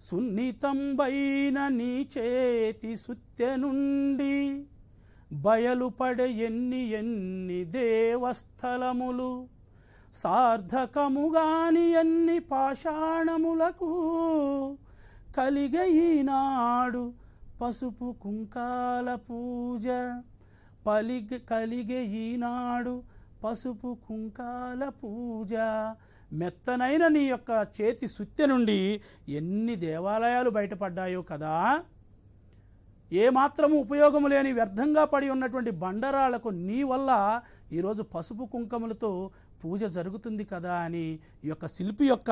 Speaker 1: సున్నితంబైన నీ చేతి సుత్తె నుండి బయలుపడే ఎన్ని ఎన్ని దేవస్థలములు సార్థకముగాని అన్ని పాషాణములకు కలిగయినాడు పసుపు కుంకాల పూజ పలిగ కలిగయినాడు పసుపు కుంకాల పూజ మెత్తనైన నీ యొక్క చేతి సుత్య నుండి ఎన్ని దేవాలయాలు బయటపడ్డాయో కదా ఏమాత్రము ఉపయోగము లేని వ్యర్థంగా పడి ఉన్నటువంటి బండరాళ్లకు నీ వల్ల ఈరోజు పసుపు కుంకములతో పూజ జరుగుతుంది కదా అని ఈ యొక్క శిల్పి యొక్క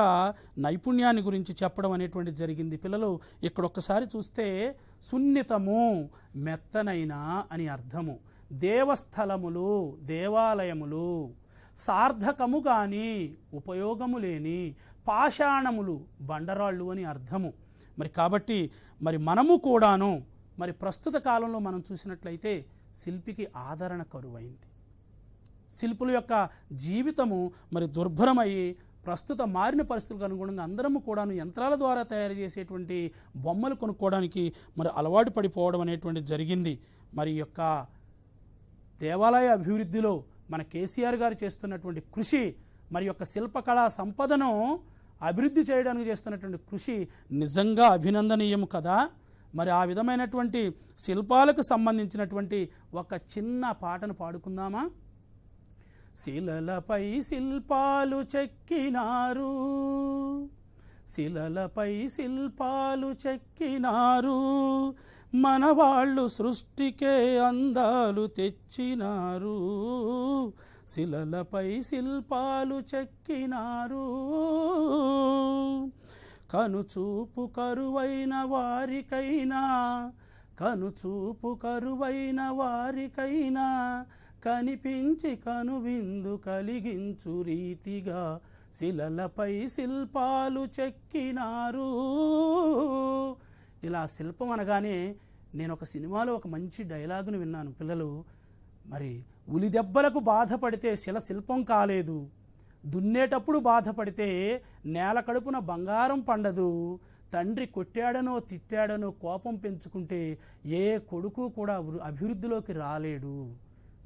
Speaker 1: నైపుణ్యాన్ని గురించి చెప్పడం అనేటువంటి జరిగింది పిల్లలు ఇక్కడ ఒక్కసారి చూస్తే సున్నితము మెత్తనైన అని అర్థము దేవస్థలములు దేవాలయములు సార్థకము కానీ ఉపయోగము లేని పాషాణములు బండరాళ్ళు అని అర్థము మరి కాబట్టి మరి మనము కూడాను మరి ప్రస్తుత కాలంలో మనం చూసినట్లయితే శిల్పికి ఆదరణ కరువైంది శిల్పుల యొక్క జీవితము మరి దుర్భరమయ్యి ప్రస్తుత మారిన పరిస్థితులకు అనుగుణంగా అందరము కూడాను యంత్రాల ద్వారా తయారు చేసేటువంటి బొమ్మలు కొనుక్కోవడానికి మరి అలవాటు పడిపోవడం అనేటువంటి జరిగింది మరి యొక్క దేవాలయ అభివృద్ధిలో మన కేసీఆర్ గారు చేస్తున్నటువంటి కృషి మరి యొక్క శిల్పకళా సంపదను అభివృద్ధి చేయడానికి చేస్తున్నటువంటి కృషి నిజంగా అభినందనీయము కదా మరి ఆ విధమైనటువంటి శిల్పాలకు సంబంధించినటువంటి ఒక చిన్న పాటను పాడుకుందామా శిలలపై శిల్పాలు చెక్కినారు శిలలపై శిల్పాలు చెక్కినారు మన వాళ్ళు సృష్టికే అందాలు తెచ్చినారు శిలలపై శిల్పాలు చెక్కినారు కనుచూపు కరువైన వారికైనా కనుచూపు కరువైన వారికైనా కనిపించి కనువిందు కలిగించు రీతిగా శిలలపై శిల్పాలు చెక్కినారు ఇలా శిల్పం అనగానే నేను ఒక సినిమాలో ఒక మంచి డైలాగును విన్నాను పిల్లలు మరి ఉలి దెబ్బలకు బాధపడితే శిల శిల్పం కాలేదు దున్నేటప్పుడు బాధపడితే నేల కడుపున బంగారం పండదు తండ్రి కొట్టాడనో తిట్టాడనో కోపం పెంచుకుంటే ఏ కొడుకు కూడా అభివృద్ధిలోకి రాలేడు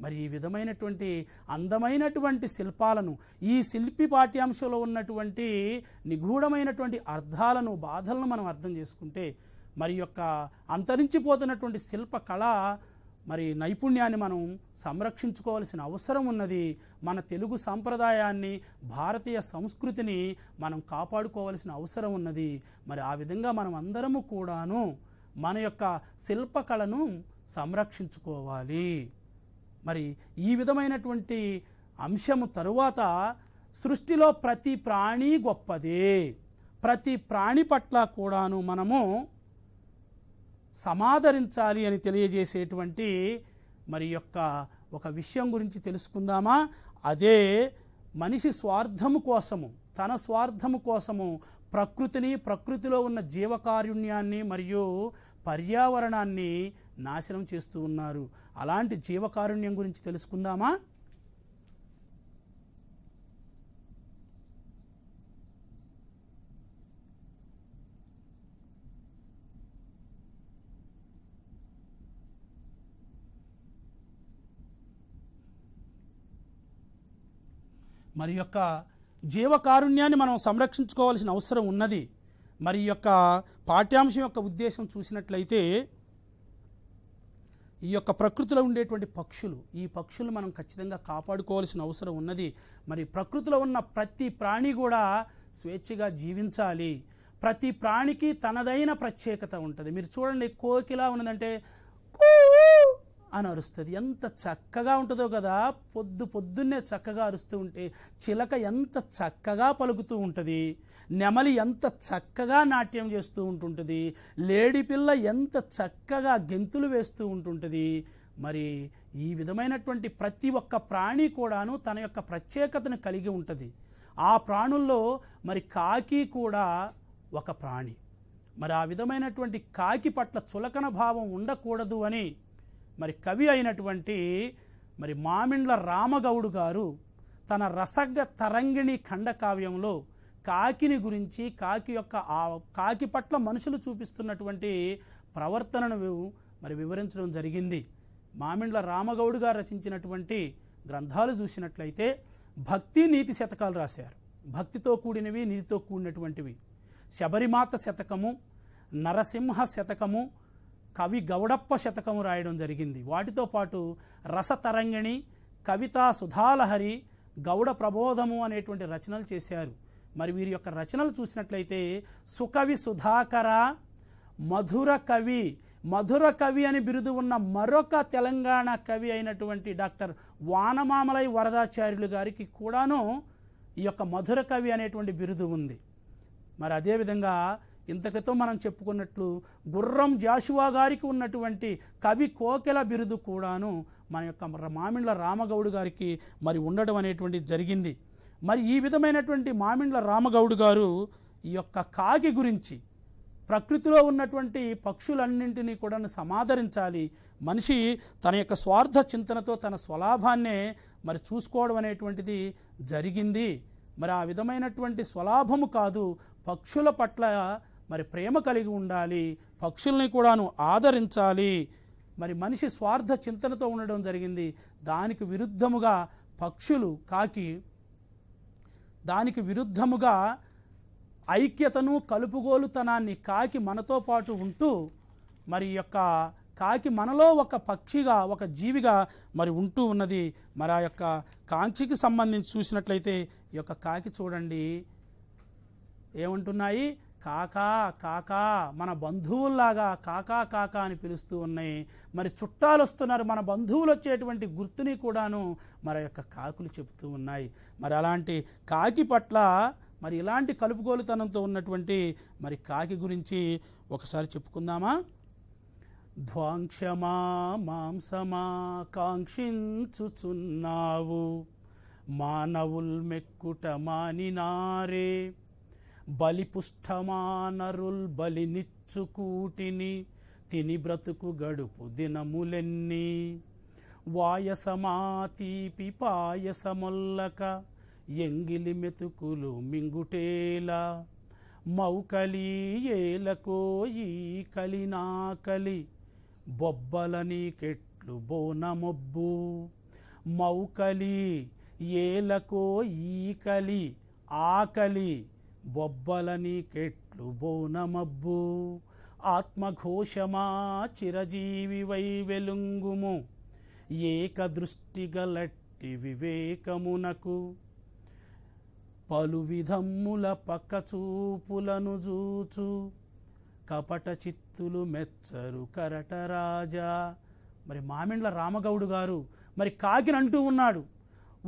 Speaker 1: మరి ఈ విధమైనటువంటి అందమైనటువంటి శిల్పాలను ఈ శిల్పి పాఠ్యాంశంలో ఉన్నటువంటి నిగూఢమైనటువంటి అర్థాలను బాధలను మనం అర్థం చేసుకుంటే మరి యొక్క అంతరించిపోతున్నటువంటి శిల్ప కళ మరి నైపుణ్యాన్ని మనం సంరక్షించుకోవాల్సిన అవసరం ఉన్నది మన తెలుగు సాంప్రదాయాన్ని భారతీయ సంస్కృతిని మనం కాపాడుకోవాల్సిన అవసరం ఉన్నది మరి ఆ విధంగా మనం అందరము కూడాను మన యొక్క శిల్పకళను సంరక్షించుకోవాలి మరి ఈ విధమైనటువంటి అంశము తరువాత సృష్టిలో ప్రతి ప్రాణి గొప్పదే ప్రతి ప్రాణి పట్ల కూడాను మనము సమాదరించాలి అని తెలియజేసేటువంటి మరి యొక్క ఒక విషయం గురించి తెలుసుకుందామా అదే మనిషి స్వార్థము కోసము తన స్వార్థము కోసము ప్రకృతిని ప్రకృతిలో ఉన్న జీవకారుణ్యాన్ని మరియు పర్యావరణాన్ని నాశనం చేస్తూ ఉన్నారు అలాంటి జీవకారుణ్యం గురించి తెలుసుకుందామా మరి యొక్క జీవకారుణ్యాన్ని మనం సంరక్షించుకోవాల్సిన అవసరం ఉన్నది మరి యొక్క పాఠ్యాంశం యొక్క ఉద్దేశం చూసినట్లయితే ఈ యొక్క ప్రకృతిలో ఉండేటువంటి పక్షులు ఈ పక్షులు మనం ఖచ్చితంగా కాపాడుకోవాల్సిన అవసరం ఉన్నది మరి ప్రకృతిలో ఉన్న ప్రతి ప్రాణి కూడా స్వేచ్ఛగా జీవించాలి ప్రతి ప్రాణికి తనదైన ప్రత్యేకత ఉంటుంది మీరు చూడండి కోకిలా ఉన్నదంటే అని అరుస్తుంది ఎంత చక్కగా ఉంటుందో కదా పొద్దు పొద్దున్నే చక్కగా అరుస్తూ ఉంటే చిలక ఎంత చక్కగా పలుకుతూ ఉంటుంది నెమలి ఎంత చక్కగా నాట్యం చేస్తూ ఉంటుంటుంది లేడీ పిల్ల ఎంత చక్కగా గెంతులు వేస్తూ ఉంటుంటుంది మరి ఈ విధమైనటువంటి ప్రతి ఒక్క ప్రాణి కూడాను తన యొక్క ప్రత్యేకతను కలిగి ఉంటుంది ఆ ప్రాణుల్లో మరి కాకి కూడా ఒక ప్రాణి మరి ఆ విధమైనటువంటి కాకి పట్ల చులకన భావం ఉండకూడదు అని మరి కవి అయినటువంటి మరి మామిండ్ల రామగౌడు గారు తన రసగ తరంగిణి ఖండకావ్యంలో కాకిని గురించి కాకి యొక్క ఆ కాకి పట్ల మనుషులు చూపిస్తున్నటువంటి ప్రవర్తనను మరి వివరించడం జరిగింది మామిండ్ల రామగౌడు గారు రచించినటువంటి గ్రంథాలు చూసినట్లయితే భక్తి నీతి శతకాలు రాశారు భక్తితో కూడినవి నీతితో కూడినటువంటివి శబరిమాత శతకము నరసింహ శతకము కవి గౌడప్ప శతకము రాయడం జరిగింది వాటితో పాటు రసతరంగిణి కవితా సుధాలహరి గౌడ ప్రబోధము అనేటువంటి రచనలు చేశారు మరి వీరి యొక్క రచనలు చూసినట్లయితే సుకవి సుధాకర మధుర కవి మధుర కవి అని బిరుదు ఉన్న మరొక తెలంగాణ కవి అయినటువంటి డాక్టర్ వానమామలై వరదాచార్యులు గారికి కూడాను ఈ యొక్క మధుర కవి అనేటువంటి బిరుదు ఉంది మరి అదేవిధంగా ఇంత క్రితం మనం చెప్పుకున్నట్లు గుర్రం జాషువా గారికి ఉన్నటువంటి కవి కోకెల బిరుదు కూడాను మన యొక్క మామిండ్ల రామగౌడు గారికి మరి ఉండడం అనేటువంటి జరిగింది మరి ఈ విధమైనటువంటి మామిండ్ల రామగౌడు గారు ఈ యొక్క కాకి గురించి ప్రకృతిలో ఉన్నటువంటి పక్షులన్నింటినీ కూడా సమాదరించాలి మనిషి తన యొక్క స్వార్థ చింతనతో తన స్వలాభాన్నే మరి చూసుకోవడం అనేటువంటిది జరిగింది మరి ఆ విధమైనటువంటి స్వలాభము కాదు పక్షుల పట్ల మరి ప్రేమ కలిగి ఉండాలి పక్షుల్ని కూడాను ఆదరించాలి మరి మనిషి స్వార్థ చింతనతో ఉండడం జరిగింది దానికి విరుద్ధముగా పక్షులు కాకి దానికి విరుద్ధముగా ఐక్యతను కలుపుగోలుతనాన్ని కాకి మనతో పాటు ఉంటూ మరి యొక్క కాకి మనలో ఒక పక్షిగా ఒక జీవిగా మరి ఉంటూ ఉన్నది మరి ఆ యొక్క కాంక్షికి సంబంధించి చూసినట్లయితే ఈ యొక్క కాకి చూడండి ఏముంటున్నాయి కాకా కాకా మన బంధువుల్లాగా కాకా కాకా అని పిలుస్తూ ఉన్నాయి మరి చుట్టాలు వస్తున్నారు మన బంధువులు వచ్చేటువంటి గుర్తుని కూడాను మన యొక్క కాకులు చెబుతూ ఉన్నాయి మరి అలాంటి కాకి పట్ల మరి ఇలాంటి కలుపుగోలుతనంతో ఉన్నటువంటి మరి కాకి గురించి ఒకసారి చెప్పుకుందామా ధ్వాంక్షమా మాంసమా కాంక్షించుచున్నావు మానవుల్ మెక్కుట మానినారే బలిపుష్టమానరుల్ బలినిచ్చుకూటిని తిని బ్రతుకు గడుపు దినములెన్ని తీపి పాయసమొల్లక ఎంగిలి మెతుకులు మింగుటేలా మౌకలి ఏలకోయి నాకలి బొబ్బలని కెట్లు బోనమొబ్బు మౌకలి ఏలకో ఈకలి ఆకలి బొబ్బలని కెట్లు బోనమబ్బు ఆత్మఘోషమా చిరజీవి వై వెలుంగుము గలట్టి వివేకమునకు పలు విధమ్ముల చూపులను చూచు కపట చిత్తులు మెచ్చరు కరటరాజా మరి మామిండ్ల రామగౌడు గారు మరి కాకినంటూ ఉన్నాడు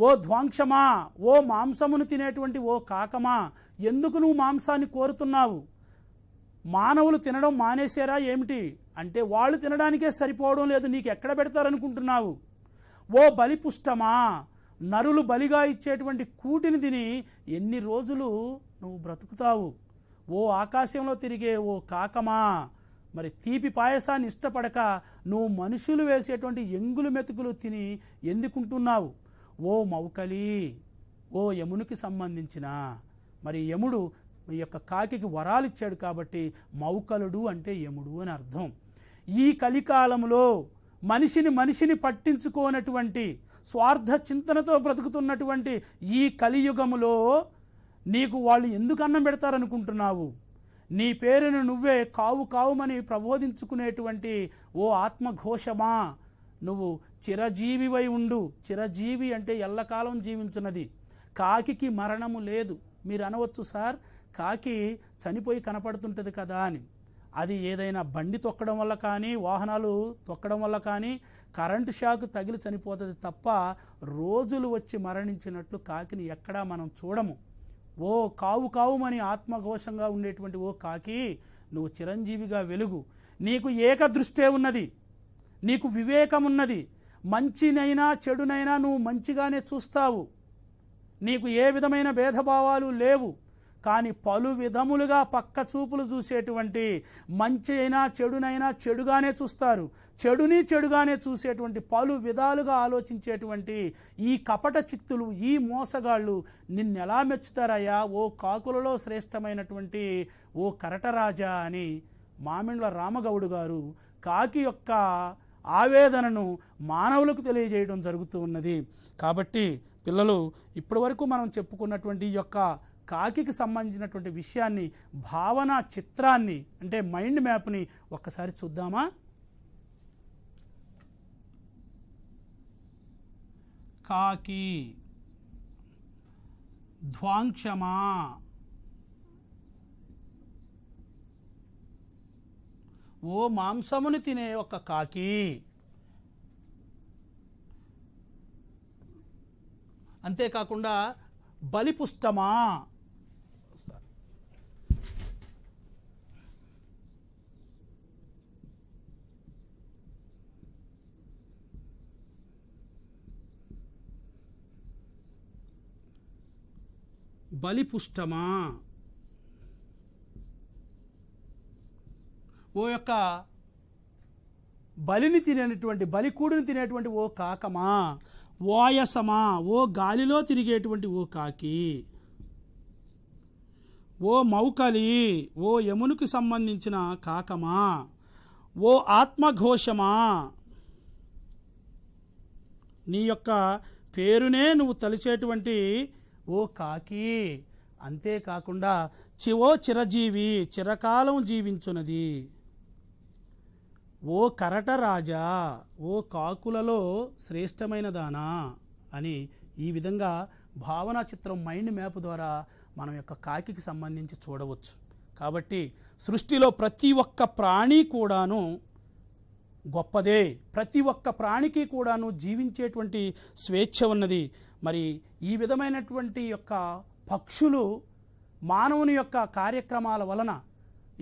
Speaker 1: ఓ ధ్వాంక్షమా ఓ మాంసమును తినేటువంటి ఓ కాకమా ఎందుకు నువ్వు మాంసాన్ని కోరుతున్నావు మానవులు తినడం మానేశారా ఏమిటి అంటే వాళ్ళు తినడానికే సరిపోవడం లేదు నీకు ఎక్కడ పెడతారనుకుంటున్నావు ఓ బలిపుష్టమా నరులు బలిగా ఇచ్చేటువంటి కూటిని తిని ఎన్ని రోజులు నువ్వు బ్రతుకుతావు ఓ ఆకాశంలో తిరిగే ఓ కాకమా మరి తీపి పాయసాన్ని ఇష్టపడక నువ్వు మనుషులు వేసేటువంటి ఎంగులు మెతుకులు తిని ఎందుకుంటున్నావు ఓ మౌకలి ఓ యమునికి సంబంధించిన మరి యముడు ఈ యొక్క కాకికి వరాలిచ్చాడు కాబట్టి మౌకలుడు అంటే యముడు అని అర్థం ఈ కలికాలంలో మనిషిని మనిషిని పట్టించుకోనటువంటి స్వార్థ చింతనతో బ్రతుకుతున్నటువంటి ఈ కలియుగములో నీకు వాళ్ళు ఎందుకు అన్నం పెడతారనుకుంటున్నావు నీ పేరును నువ్వే కావు కావుమని ప్రబోధించుకునేటువంటి ఓ ఆత్మఘోషమా నువ్వు చిరజీవివై ఉండు చిరజీవి అంటే ఎల్లకాలం జీవించున్నది కాకి మరణము లేదు మీరు అనవచ్చు సార్ కాకి చనిపోయి కనపడుతుంటుంది కదా అని అది ఏదైనా బండి తొక్కడం వల్ల కానీ వాహనాలు తొక్కడం వల్ల కానీ కరెంటు షాక్ తగిలి చనిపోతుంది తప్ప రోజులు వచ్చి మరణించినట్లు కాకిని ఎక్కడా మనం చూడము ఓ కావు కావుమని ఆత్మఘోషంగా ఉండేటువంటి ఓ కాకి నువ్వు చిరంజీవిగా వెలుగు నీకు ఏకదృష్టే ఉన్నది నీకు వివేకమున్నది మంచినైనా చెడునైనా నువ్వు మంచిగానే చూస్తావు నీకు ఏ విధమైన భేదభావాలు లేవు కానీ పలు విధములుగా పక్క చూపులు చూసేటువంటి మంచి అయినా చెడునైనా చెడుగానే చూస్తారు చెడుని చెడుగానే చూసేటువంటి పలు విధాలుగా ఆలోచించేటువంటి ఈ కపట చిత్తులు ఈ మోసగాళ్ళు నిన్నెలా మెచ్చుతారయ్యా ఓ కాకులలో శ్రేష్టమైనటువంటి ఓ కరటరాజా అని మామిండ్ల రామగౌడు గారు కాకి యొక్క ఆవేదనను మానవులకు తెలియజేయడం జరుగుతూ ఉన్నది కాబట్టి పిల్లలు ఇప్పటివరకు మనం చెప్పుకున్నటువంటి యొక్క కాకికి సంబంధించినటువంటి విషయాన్ని భావన చిత్రాన్ని అంటే మైండ్ మ్యాప్ని ఒక్కసారి చూద్దామా కాకి ధ్వాంక్షమా ఓ మాంసమును తినే ఒక కాకి అంతేకాకుండా బలిపుష్టమా బలిపుష్టమా ఓ యొక్క బలిని తినేటువంటి బలికూడిని తినేటువంటి ఓ కాకమా ఓయసమా ఓ గాలిలో తిరిగేటువంటి ఓ కాకి ఓ మౌకలి ఓ యమునికి సంబంధించిన కాకమా ఓ ఆత్మఘోషమా నీ యొక్క పేరునే నువ్వు తలిచేటువంటి ఓ కాకి అంతేకాకుండా చివో చిరజీవి చిరకాలం జీవించున్నది ఓ కరట రాజా ఓ కాకులలో శ్రేష్టమైన దానా అని ఈ విధంగా భావనా చిత్రం మైండ్ మ్యాప్ ద్వారా మనం యొక్క కాకికి సంబంధించి చూడవచ్చు కాబట్టి సృష్టిలో ప్రతి ఒక్క ప్రాణి కూడాను గొప్పదే ప్రతి ఒక్క ప్రాణికి కూడాను జీవించేటువంటి స్వేచ్ఛ ఉన్నది మరి ఈ విధమైనటువంటి యొక్క పక్షులు మానవుని యొక్క కార్యక్రమాల వలన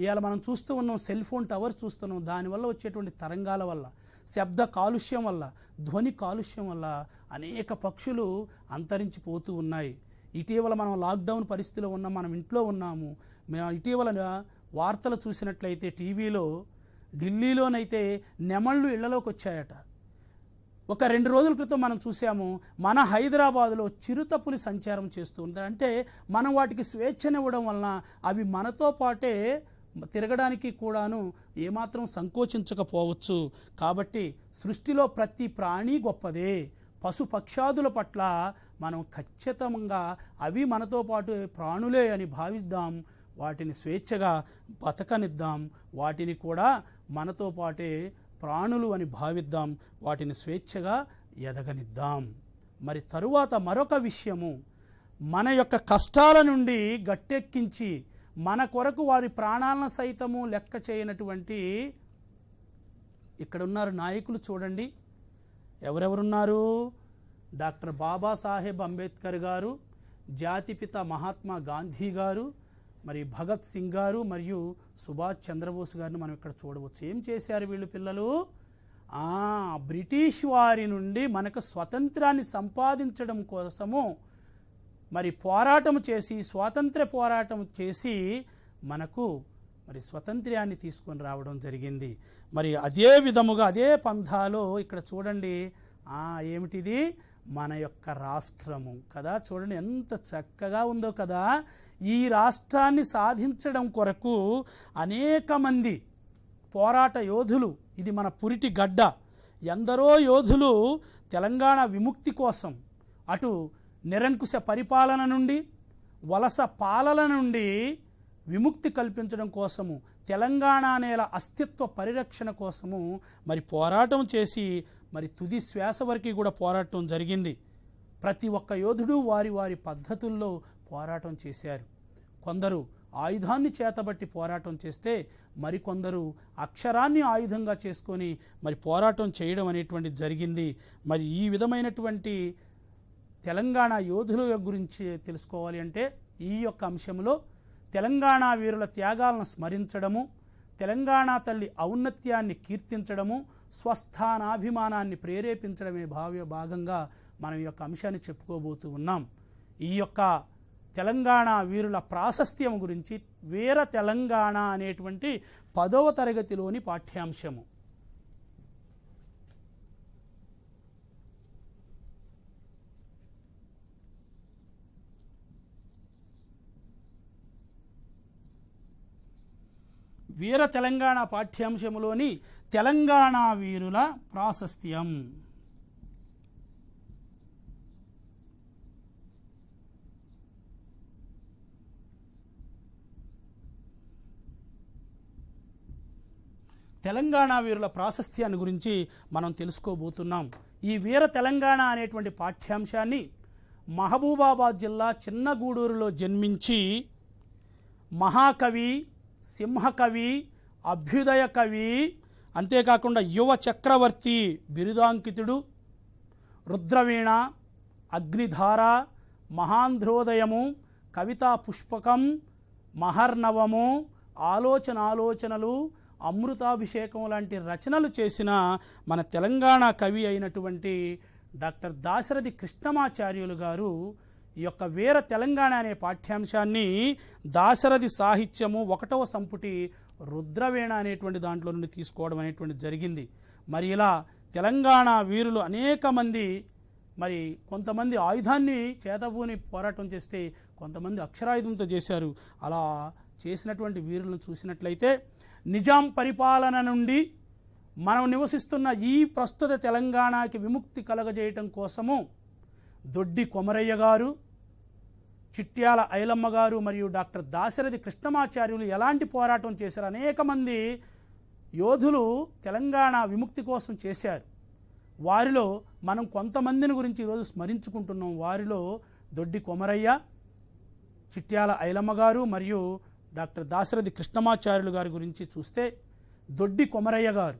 Speaker 1: ఇవాళ మనం చూస్తూ ఉన్నాం సెల్ ఫోన్ టవర్ చూస్తున్నాం దానివల్ల వచ్చేటువంటి తరంగాల వల్ల శబ్ద కాలుష్యం వల్ల ధ్వని కాలుష్యం వల్ల అనేక పక్షులు అంతరించిపోతూ ఉన్నాయి ఇటీవల మనం లాక్డౌన్ పరిస్థితిలో ఉన్నాం మనం ఇంట్లో ఉన్నాము ఇటీవల వార్తలు చూసినట్లయితే టీవీలో ఢిల్లీలోనైతే నెమళ్ళు ఇళ్లలోకి వచ్చాయట ఒక రెండు రోజుల క్రితం మనం చూసాము మన హైదరాబాదులో చిరుతపులి సంచారం చేస్తూ ఉంటారు అంటే మనం వాటికి స్వేచ్ఛనివ్వడం వలన అవి మనతో పాటే తిరగడానికి కూడాను ఏమాత్రం సంకోచించకపోవచ్చు కాబట్టి సృష్టిలో ప్రతి ప్రాణి గొప్పదే పశుపక్షాదుల పట్ల మనం ఖచ్చితంగా అవి మనతో పాటు ప్రాణులే అని భావిద్దాం వాటిని స్వేచ్ఛగా బతకనిద్దాం వాటిని కూడా మనతో పాటే ప్రాణులు అని భావిద్దాం వాటిని స్వేచ్ఛగా ఎదగనిద్దాం మరి తరువాత మరొక విషయము మన యొక్క కష్టాల నుండి గట్టెక్కించి మన కొరకు వారి ప్రాణాలను సైతము లెక్క చేయనటువంటి ఇక్కడ ఉన్నారు నాయకులు చూడండి ఎవరెవరున్నారు డాక్టర్ బాబాసాహెబ్ అంబేద్కర్ గారు జాతిపిత మహాత్మా గాంధీ గారు మరి భగత్ సింగ్ గారు మరియు సుభాష్ చంద్రబోస్ గారిని మనం ఇక్కడ చూడవచ్చు ఏం చేశారు వీళ్ళు పిల్లలు బ్రిటిష్ వారి నుండి మనకు స్వతంత్రాన్ని సంపాదించడం కోసము మరి పోరాటం చేసి స్వాతంత్ర పోరాటం చేసి మనకు మరి స్వతంత్ర్యాన్ని తీసుకొని రావడం జరిగింది మరి అదే విధముగా అదే పంథాలో ఇక్కడ చూడండి ఏమిటిది మన యొక్క రాష్ట్రము కదా చూడండి ఎంత చక్కగా ఉందో కదా ఈ రాష్ట్రాన్ని సాధించడం కొరకు అనేక మంది పోరాట యోధులు ఇది మన పురిటి గడ్డ ఎందరో యోధులు తెలంగాణ విముక్తి కోసం అటు నిరంకుశ పరిపాలన నుండి వలస పాలన నుండి విముక్తి కల్పించడం కోసము తెలంగాణ నేల అస్తిత్వ పరిరక్షణ కోసము మరి పోరాటం చేసి మరి తుది శ్వాస వరకు కూడా పోరాటం జరిగింది ప్రతి ఒక్క యోధుడు వారి వారి పద్ధతుల్లో పోరాటం చేశారు కొందరు ఆయుధాన్ని చేతబట్టి పోరాటం చేస్తే మరికొందరు అక్షరాన్ని ఆయుధంగా చేసుకొని మరి పోరాటం చేయడం అనేటువంటిది జరిగింది మరి ఈ విధమైనటువంటి తెలంగాణ యోధుల గురించి తెలుసుకోవాలి అంటే ఈ యొక్క అంశంలో తెలంగాణ వీరుల త్యాగాలను స్మరించడము తెలంగాణ తల్లి ఔన్నత్యాన్ని కీర్తించడము స్వస్థానాభిమానాన్ని ప్రేరేపించడమే భావ్య భాగంగా మనం ఈ యొక్క అంశాన్ని చెప్పుకోబోతూ ఉన్నాం ఈ యొక్క తెలంగాణ వీరుల ప్రాశస్త్యం గురించి వీర తెలంగాణ అనేటువంటి పదవ తరగతిలోని పాఠ్యాంశము వీర తెలంగాణ పాఠ్యాంశములోని తెలంగాణ వీరుల ప్రాశస్త్యం తెలంగాణ వీరుల ప్రాశస్త్యాన్ని గురించి మనం తెలుసుకోబోతున్నాం ఈ వీర తెలంగాణ అనేటువంటి పాఠ్యాంశాన్ని మహబూబాబాద్ జిల్లా చిన్నగూడూరులో జన్మించి మహాకవి సింహకవి అభ్యుదయ కవి అంతేకాకుండా యువ చక్రవర్తి బిరుదాంకితుడు రుద్రవీణ అగ్నిధార మహాంధ్రోదయము కవితా పుష్పకం మహర్నవము ఆలోచన ఆలోచనలు అమృతాభిషేకం లాంటి రచనలు చేసిన మన తెలంగాణ కవి అయినటువంటి డాక్టర్ దాశరథి కృష్ణమాచార్యులు గారు ఈ యొక్క వీర తెలంగాణ అనే పాఠ్యాంశాన్ని దాశరథి సాహిత్యము ఒకటవ సంపుటి రుద్రవేణ అనేటువంటి దాంట్లో నుండి తీసుకోవడం అనేటువంటి జరిగింది మరి ఇలా తెలంగాణ వీరులు అనేక మంది మరి కొంతమంది ఆయుధాన్ని చేతబూని పోరాటం చేస్తే కొంతమంది అక్షరాయుధంతో చేశారు అలా చేసినటువంటి వీరులను చూసినట్లయితే నిజాం పరిపాలన నుండి మనం నివసిస్తున్న ఈ ప్రస్తుత తెలంగాణకి విముక్తి కలగజేయటం కోసము దొడ్డి కొమరయ్య గారు చిట్యాల ఐలమ్మ గారు మరియు డాక్టర్ దాశరథి కృష్ణమాచార్యులు ఎలాంటి పోరాటం చేశారు అనేక మంది యోధులు తెలంగాణ విముక్తి కోసం చేశారు వారిలో మనం కొంతమందిని గురించి ఈరోజు స్మరించుకుంటున్నాం వారిలో దొడ్డి కొమరయ్య చిట్యాల ఐలమ్మ గారు మరియు డాక్టర్ దాశరథి కృష్ణమాచార్యులు గారి గురించి చూస్తే దొడ్డి కొమరయ్య గారు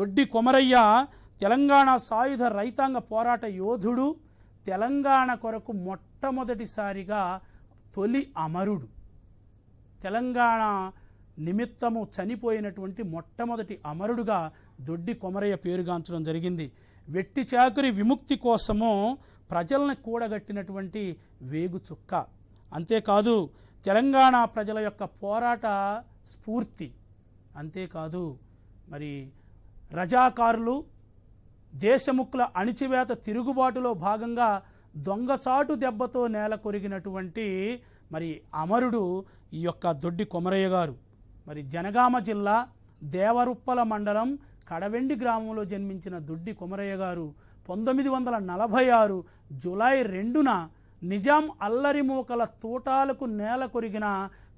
Speaker 1: దొడ్డి కొమరయ్య తెలంగాణ సాయుధ రైతాంగ పోరాట యోధుడు తెలంగాణ కొరకు మొట్ట మొట్టమొదటిసారిగా తొలి అమరుడు తెలంగాణ నిమిత్తము చనిపోయినటువంటి మొట్టమొదటి అమరుడుగా దొడ్డి కొమరయ్య పేరుగాంచడం జరిగింది వెట్టి చాకరి విముక్తి కోసము ప్రజలను కూడగట్టినటువంటి వేగు చుక్క అంతేకాదు తెలంగాణ ప్రజల యొక్క పోరాట స్ఫూర్తి అంతేకాదు మరి రజాకారులు దేశముక్కుల అణిచివేత తిరుగుబాటులో భాగంగా దొంగచాటు దెబ్బతో నేల కొరిగినటువంటి మరి అమరుడు ఈ యొక్క దొడ్డి కొమరయ్య గారు మరి జనగామ జిల్లా దేవరుప్పల మండలం కడవెండి గ్రామంలో జన్మించిన దొడ్డి కొమరయ్య గారు పంతొమ్మిది వందల నలభై ఆరు జూలై రెండున నిజాం అల్లరి మూకల తూటాలకు నేల కొరిగిన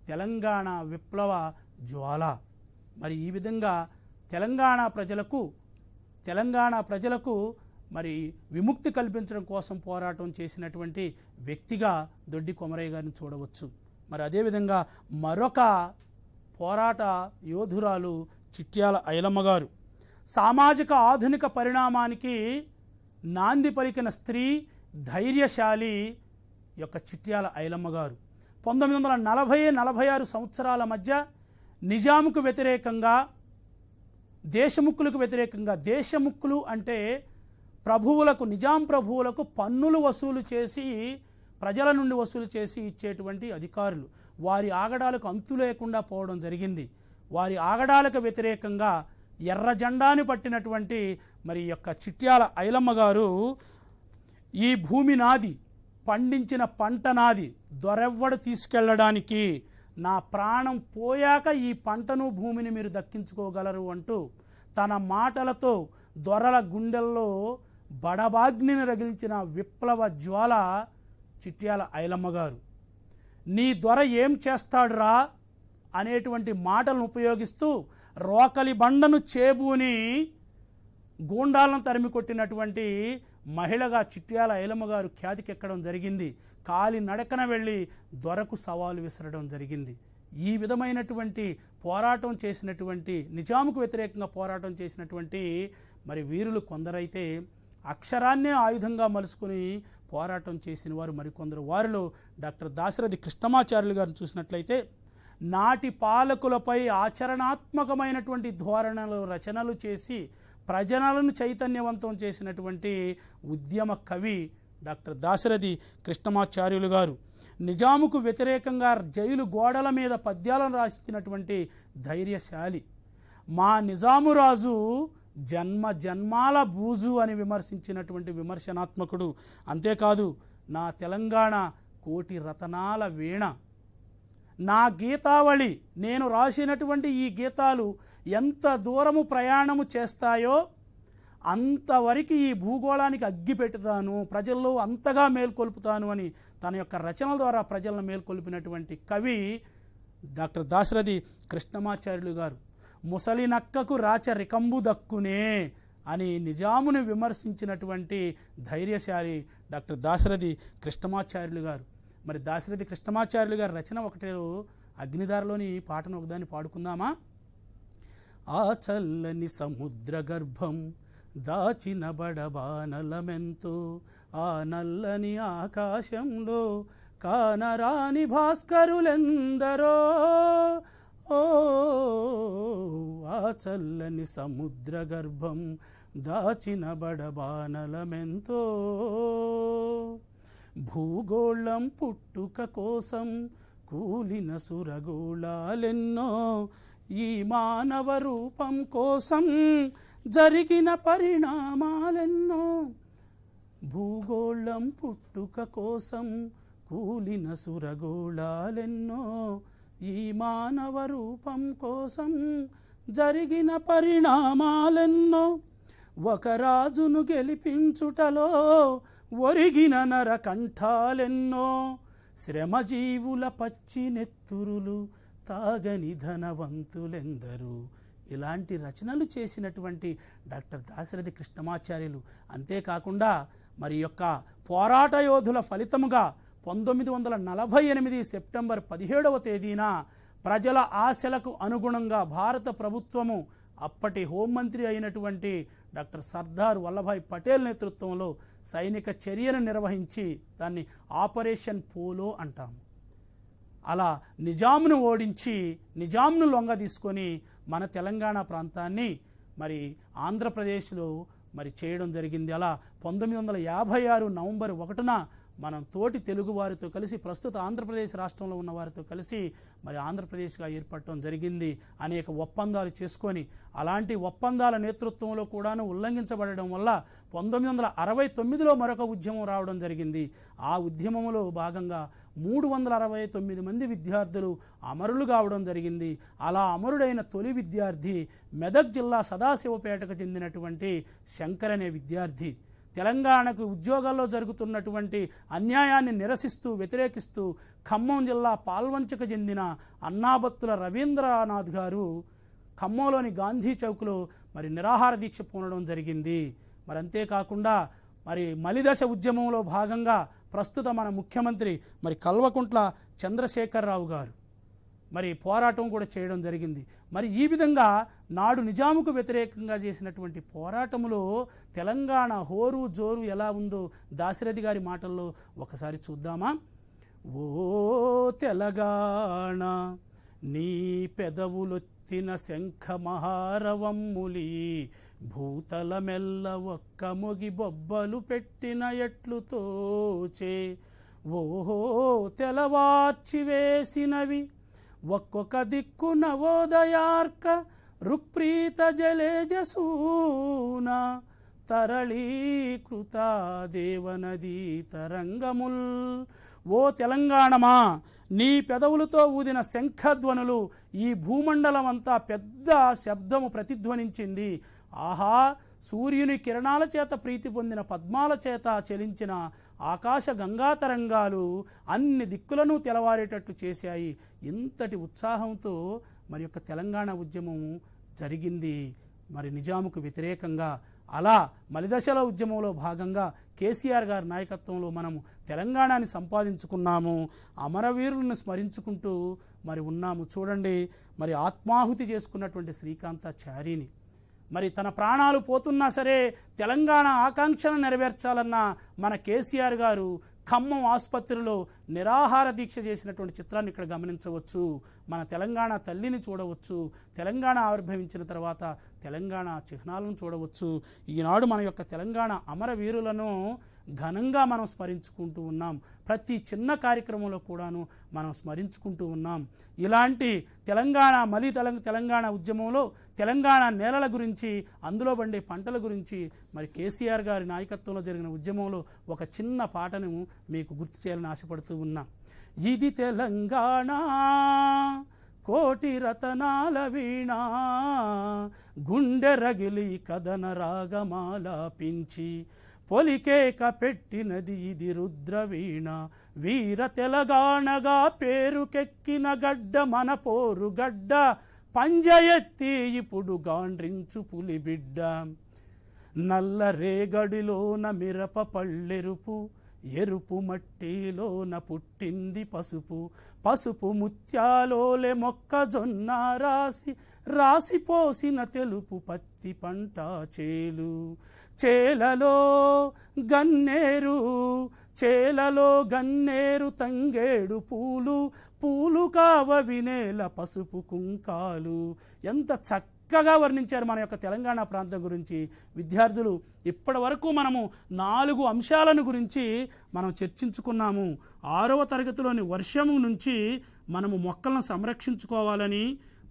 Speaker 1: తెలంగాణ విప్లవ జ్వాల మరి ఈ విధంగా తెలంగాణ ప్రజలకు తెలంగాణ ప్రజలకు మరి విముక్తి కల్పించడం కోసం పోరాటం చేసినటువంటి వ్యక్తిగా దొడ్డి కొమరయ్య గారిని చూడవచ్చు మరి అదేవిధంగా మరొక పోరాట యోధురాలు చిట్యాల ఐలమ్మగారు సామాజిక ఆధునిక పరిణామానికి నాంది పలికిన స్త్రీ ధైర్యశాలి యొక్క చిట్యాల ఐలమ్మ గారు పంతొమ్మిది వందల నలభై నలభై ఆరు సంవత్సరాల మధ్య నిజాముకు వ్యతిరేకంగా దేశముక్కులకు వ్యతిరేకంగా దేశముక్కులు అంటే ప్రభువులకు నిజాం ప్రభువులకు పన్నులు వసూలు చేసి ప్రజల నుండి వసూలు చేసి ఇచ్చేటువంటి అధికారులు వారి ఆగడాలకు అంతు లేకుండా పోవడం జరిగింది వారి ఆగడాలకు వ్యతిరేకంగా ఎర్ర జెండాని పట్టినటువంటి మరి యొక్క చిట్యాల ఐలమ్మ గారు ఈ భూమి నాది పండించిన పంట నాది దొరెవ్వడు తీసుకెళ్ళడానికి నా ప్రాణం పోయాక ఈ పంటను భూమిని మీరు దక్కించుకోగలరు అంటూ తన మాటలతో దొరల గుండెల్లో బడబాగ్నిని రగిలించిన విప్లవ జ్వాల చిట్యాల ఐలమ్మగారు నీ ద్వర ఏం చేస్తాడురా అనేటువంటి మాటలను ఉపయోగిస్తూ రోకలి బండను చేబూని గూండాలను తరిమి కొట్టినటువంటి మహిళగా చిట్యాల ఐలమ్మ గారు ఖ్యాతికెక్కడం జరిగింది కాలి నడకన వెళ్ళి దొరకు సవాలు విసరడం జరిగింది ఈ విధమైనటువంటి పోరాటం చేసినటువంటి నిజాముకు వ్యతిరేకంగా పోరాటం చేసినటువంటి మరి వీరులు కొందరైతే అక్షరాన్నే ఆయుధంగా మలుసుకుని పోరాటం చేసిన వారు మరికొందరు వారిలో డాక్టర్ దాశరథి కృష్ణమాచార్యులు గారిని చూసినట్లయితే నాటి పాలకులపై ఆచరణాత్మకమైనటువంటి ధోరణలు రచనలు చేసి ప్రజలను చైతన్యవంతం చేసినటువంటి ఉద్యమ కవి డాక్టర్ దాశరథి కృష్ణమాచార్యులు గారు నిజాముకు వ్యతిరేకంగా జైలు గోడల మీద పద్యాలను రాసిచ్చినటువంటి ధైర్యశాలి మా నిజాము రాజు జన్మ జన్మాల బూజు అని విమర్శించినటువంటి విమర్శనాత్మకుడు అంతేకాదు నా తెలంగాణ కోటి రతనాల వీణ నా గీతావళి నేను రాసినటువంటి ఈ గీతాలు ఎంత దూరము ప్రయాణము చేస్తాయో అంతవరకు ఈ భూగోళానికి అగ్గి పెడతాను ప్రజల్లో అంతగా మేల్కొల్పుతాను అని తన యొక్క రచనల ద్వారా ప్రజలను మేల్కొల్పినటువంటి కవి డాక్టర్ దాశరథి కృష్ణమాచార్యులు గారు ముసలినక్కకు రాచ రికంబు దక్కునే అని నిజామును విమర్శించినటువంటి ధైర్యశాలి డాక్టర్ దాశరథి కృష్ణమాచార్యులు గారు మరి దాశరథి కృష్ణమాచార్యులు గారు రచన ఒకటే అగ్నిదారలోని పాటను ఒకదాన్ని పాడుకుందామా ఆ చల్లని సముద్ర గర్భం దాచిన బడబానలమెంతో ఆ నల్లని ఆకాశంలో కానరాని భాస్కరులెందరో ఓ ఆ చల్లని సముద్ర గర్భం దాచిన బడబానలమెంతో భూగోళం పుట్టుక కోసం కూలిన సురగోళాలెన్నో ఈ మానవ రూపం కోసం జరిగిన పరిణామాలెన్నో భూగోళం పుట్టుక కోసం కూలిన సురగోళాలెన్నో ఈ మానవ రూపం కోసం జరిగిన పరిణామాలెన్నో ఒక రాజును గెలిపించుటలో ఒరిగిన నరకంఠాలెన్నో శ్రమజీవుల పచ్చి నెత్తురులు తాగని ధనవంతులెందరూ ఇలాంటి రచనలు చేసినటువంటి డాక్టర్ దాశరథి కృష్ణమాచార్యులు అంతేకాకుండా మరి యొక్క పోరాట యోధుల ఫలితముగా పంతొమ్మిది వందల నలభై ఎనిమిది సెప్టెంబర్ పదిహేడవ తేదీన ప్రజల ఆశలకు అనుగుణంగా భారత ప్రభుత్వము అప్పటి హోంమంత్రి అయినటువంటి డాక్టర్ సర్దార్ వల్లభాయ్ పటేల్ నేతృత్వంలో సైనిక చర్యను నిర్వహించి దాన్ని ఆపరేషన్ పోలో అంటాము అలా నిజాంను ఓడించి నిజాంను లొంగ తీసుకొని మన తెలంగాణ ప్రాంతాన్ని మరి ఆంధ్రప్రదేశ్లో మరి చేయడం జరిగింది అలా పంతొమ్మిది వందల యాభై ఆరు నవంబర్ ఒకటిన మనం తోటి తెలుగు వారితో కలిసి ప్రస్తుత ఆంధ్రప్రదేశ్ రాష్ట్రంలో ఉన్న వారితో కలిసి మరి ఆంధ్రప్రదేశ్గా ఏర్పడటం జరిగింది అనేక ఒప్పందాలు చేసుకొని అలాంటి ఒప్పందాల నేతృత్వంలో కూడాను ఉల్లంఘించబడడం వల్ల పంతొమ్మిది వందల అరవై తొమ్మిదిలో మరొక ఉద్యమం రావడం జరిగింది ఆ ఉద్యమంలో భాగంగా మూడు వందల అరవై తొమ్మిది మంది విద్యార్థులు అమరులు కావడం జరిగింది అలా అమరుడైన తొలి విద్యార్థి మెదక్ జిల్లా సదాశివపేటకు చెందినటువంటి శంకర్ అనే విద్యార్థి తెలంగాణకు ఉద్యోగాల్లో జరుగుతున్నటువంటి అన్యాయాన్ని నిరసిస్తూ వ్యతిరేకిస్తూ ఖమ్మం జిల్లా పాల్వంచకు చెందిన అన్నాబత్తుల రవీంద్రనాథ్ గారు ఖమ్మంలోని గాంధీ చౌక్లో మరి నిరాహార దీక్ష పూనడం జరిగింది మరి అంతేకాకుండా మరి మలిదశ ఉద్యమంలో భాగంగా ప్రస్తుత మన ముఖ్యమంత్రి మరి కల్వకుంట్ల చంద్రశేఖరరావు గారు మరి పోరాటం కూడా చేయడం జరిగింది మరి ఈ విధంగా నాడు నిజాముకు వ్యతిరేకంగా చేసినటువంటి పోరాటంలో తెలంగాణ హోరు జోరు ఎలా ఉందో దాశరథి గారి మాటల్లో ఒకసారి చూద్దామా ఓ తెలంగాణ నీ పెదవులొత్తిన శంఖ మహారవమ్ములి భూతల మెల్ల ఒక్క మొగి బొబ్బలు పెట్టిన ఎట్లు తోచే ఓహో తెలవార్చి వేసినవి ఒక్కొక్క దిక్కు నవోదయార్క రుక్ప్రీత జలేజసూన తరళీకృత దేవనది తరంగముల్ ఓ తెలంగాణమా నీ పెదవులతో ఊదిన శంఖధ్వనులు ఈ భూమండలం అంతా పెద్ద శబ్దము ప్రతిధ్వనించింది ఆహా సూర్యుని కిరణాల చేత ప్రీతి పొందిన పద్మాల చేత చెలించిన ఆకాశ గంగా తరంగాలు అన్ని దిక్కులను తెలవారేటట్టు చేశాయి ఇంతటి ఉత్సాహంతో మరి యొక్క తెలంగాణ ఉద్యమం జరిగింది మరి నిజాముకు వ్యతిరేకంగా అలా మలిదశల ఉద్యమంలో భాగంగా కేసీఆర్ గారి నాయకత్వంలో మనము తెలంగాణని సంపాదించుకున్నాము అమరవీరులను స్మరించుకుంటూ మరి ఉన్నాము చూడండి మరి ఆత్మాహుతి చేసుకున్నటువంటి చారిని మరి తన ప్రాణాలు పోతున్నా సరే తెలంగాణ ఆకాంక్షను నెరవేర్చాలన్న మన కేసీఆర్ గారు ఖమ్మం ఆసుపత్రిలో నిరాహార దీక్ష చేసినటువంటి చిత్రాన్ని ఇక్కడ గమనించవచ్చు మన తెలంగాణ తల్లిని చూడవచ్చు తెలంగాణ ఆవిర్భవించిన తర్వాత తెలంగాణ చిహ్నాలను చూడవచ్చు ఈనాడు మన యొక్క తెలంగాణ అమరవీరులను ఘనంగా మనం స్మరించుకుంటూ ఉన్నాం ప్రతి చిన్న కార్యక్రమంలో కూడాను మనం స్మరించుకుంటూ ఉన్నాం ఇలాంటి తెలంగాణ మలి తెలంగాణ ఉద్యమంలో తెలంగాణ నేలల గురించి అందులో పండే పంటల గురించి మరి కేసీఆర్ గారి నాయకత్వంలో జరిగిన ఉద్యమంలో ఒక చిన్న పాటను మీకు గుర్తు చేయాలని ఆశపడుతూ ఉన్నాం ఇది తెలంగాణ కోటి రతనాల వీణ గుండె రగిలి కదన రాగమాల పించి పొలికేక పెట్టినది ఇది రుద్రవీణ వీర తెలగాణగా పేరుకెక్కిన గడ్డ మన పోరుగడ్డ పంజ ఎత్తి ఇప్పుడు గాండ్రించు పులిబిడ్డ నల్ల రేగడిలోన మిరప పళ్ళెరుపు ఎరుపు మట్టిలోన పుట్టింది పసుపు పసుపు ముత్యాలోలే మొక్కజొన్న రాసి రాసిపోసిన తెలుపు పత్తి పంట చేలు చేలలో గన్నేరు చేలలో గన్నేరు తంగేడు పూలు పూలు కావ వినేల పసుపు కుంకాలు ఎంత చక్కగా వర్ణించారు మన యొక్క తెలంగాణ ప్రాంతం గురించి విద్యార్థులు ఇప్పటి వరకు మనము నాలుగు అంశాలను గురించి మనం చర్చించుకున్నాము ఆరవ తరగతిలోని వర్షము నుంచి మనము మొక్కలను సంరక్షించుకోవాలని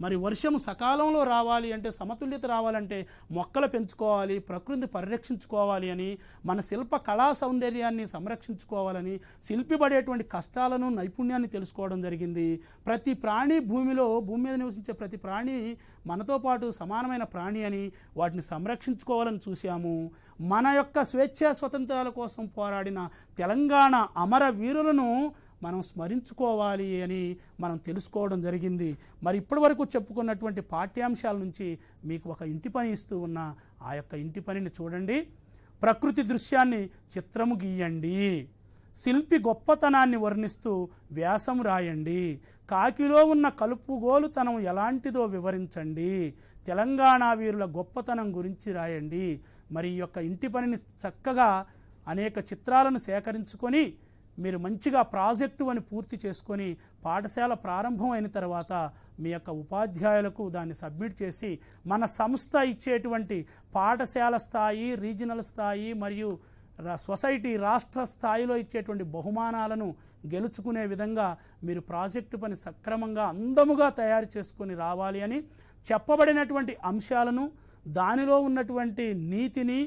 Speaker 1: మరి వర్షం సకాలంలో రావాలి అంటే సమతుల్యత రావాలంటే మొక్కలు పెంచుకోవాలి ప్రకృతిని పరిరక్షించుకోవాలి అని మన శిల్ప కళా సౌందర్యాన్ని సంరక్షించుకోవాలని శిల్పి పడేటువంటి కష్టాలను నైపుణ్యాన్ని తెలుసుకోవడం జరిగింది ప్రతి ప్రాణి భూమిలో భూమి మీద నివసించే ప్రతి ప్రాణి మనతో పాటు సమానమైన ప్రాణి అని వాటిని సంరక్షించుకోవాలని చూశాము మన యొక్క స్వేచ్ఛా స్వతంత్రాల కోసం పోరాడిన తెలంగాణ అమర వీరులను మనం స్మరించుకోవాలి అని మనం తెలుసుకోవడం జరిగింది మరి ఇప్పటి వరకు చెప్పుకున్నటువంటి పాఠ్యాంశాల నుంచి మీకు ఒక ఇంటి పని ఇస్తూ ఉన్న ఆ యొక్క ఇంటి పనిని చూడండి ప్రకృతి దృశ్యాన్ని చిత్రము గీయండి శిల్పి గొప్పతనాన్ని వర్ణిస్తూ వ్యాసం రాయండి కాకిలో ఉన్న కలుపుగోలుతనం ఎలాంటిదో వివరించండి తెలంగాణ వీరుల గొప్పతనం గురించి రాయండి మరి యొక్క ఇంటి పనిని చక్కగా అనేక చిత్రాలను సేకరించుకొని మీరు మంచిగా ప్రాజెక్టు అని పూర్తి చేసుకొని పాఠశాల ప్రారంభం అయిన తర్వాత మీ యొక్క ఉపాధ్యాయులకు దాన్ని సబ్మిట్ చేసి మన సంస్థ ఇచ్చేటువంటి పాఠశాల స్థాయి రీజనల్ స్థాయి మరియు సొసైటీ రాష్ట్ర స్థాయిలో ఇచ్చేటువంటి బహుమానాలను గెలుచుకునే విధంగా మీరు ప్రాజెక్టు పని సక్రమంగా అందముగా తయారు చేసుకొని రావాలి అని చెప్పబడినటువంటి అంశాలను దానిలో ఉన్నటువంటి నీతిని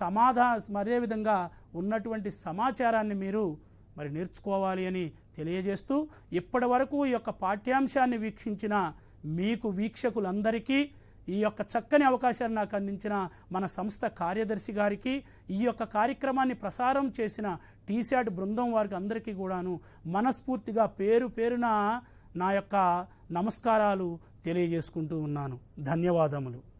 Speaker 1: సమాధా అదేవిధంగా ఉన్నటువంటి సమాచారాన్ని మీరు మరి నేర్చుకోవాలి అని తెలియజేస్తూ ఇప్పటి వరకు ఈ యొక్క పాఠ్యాంశాన్ని వీక్షించిన మీకు వీక్షకులందరికీ ఈ యొక్క చక్కని అవకాశాన్ని నాకు అందించిన మన సంస్థ కార్యదర్శి గారికి ఈ యొక్క కార్యక్రమాన్ని ప్రసారం చేసిన టీశాట్ బృందం వారికి అందరికీ కూడాను మనస్ఫూర్తిగా పేరు పేరున నా యొక్క నమస్కారాలు తెలియజేసుకుంటూ ఉన్నాను ధన్యవాదములు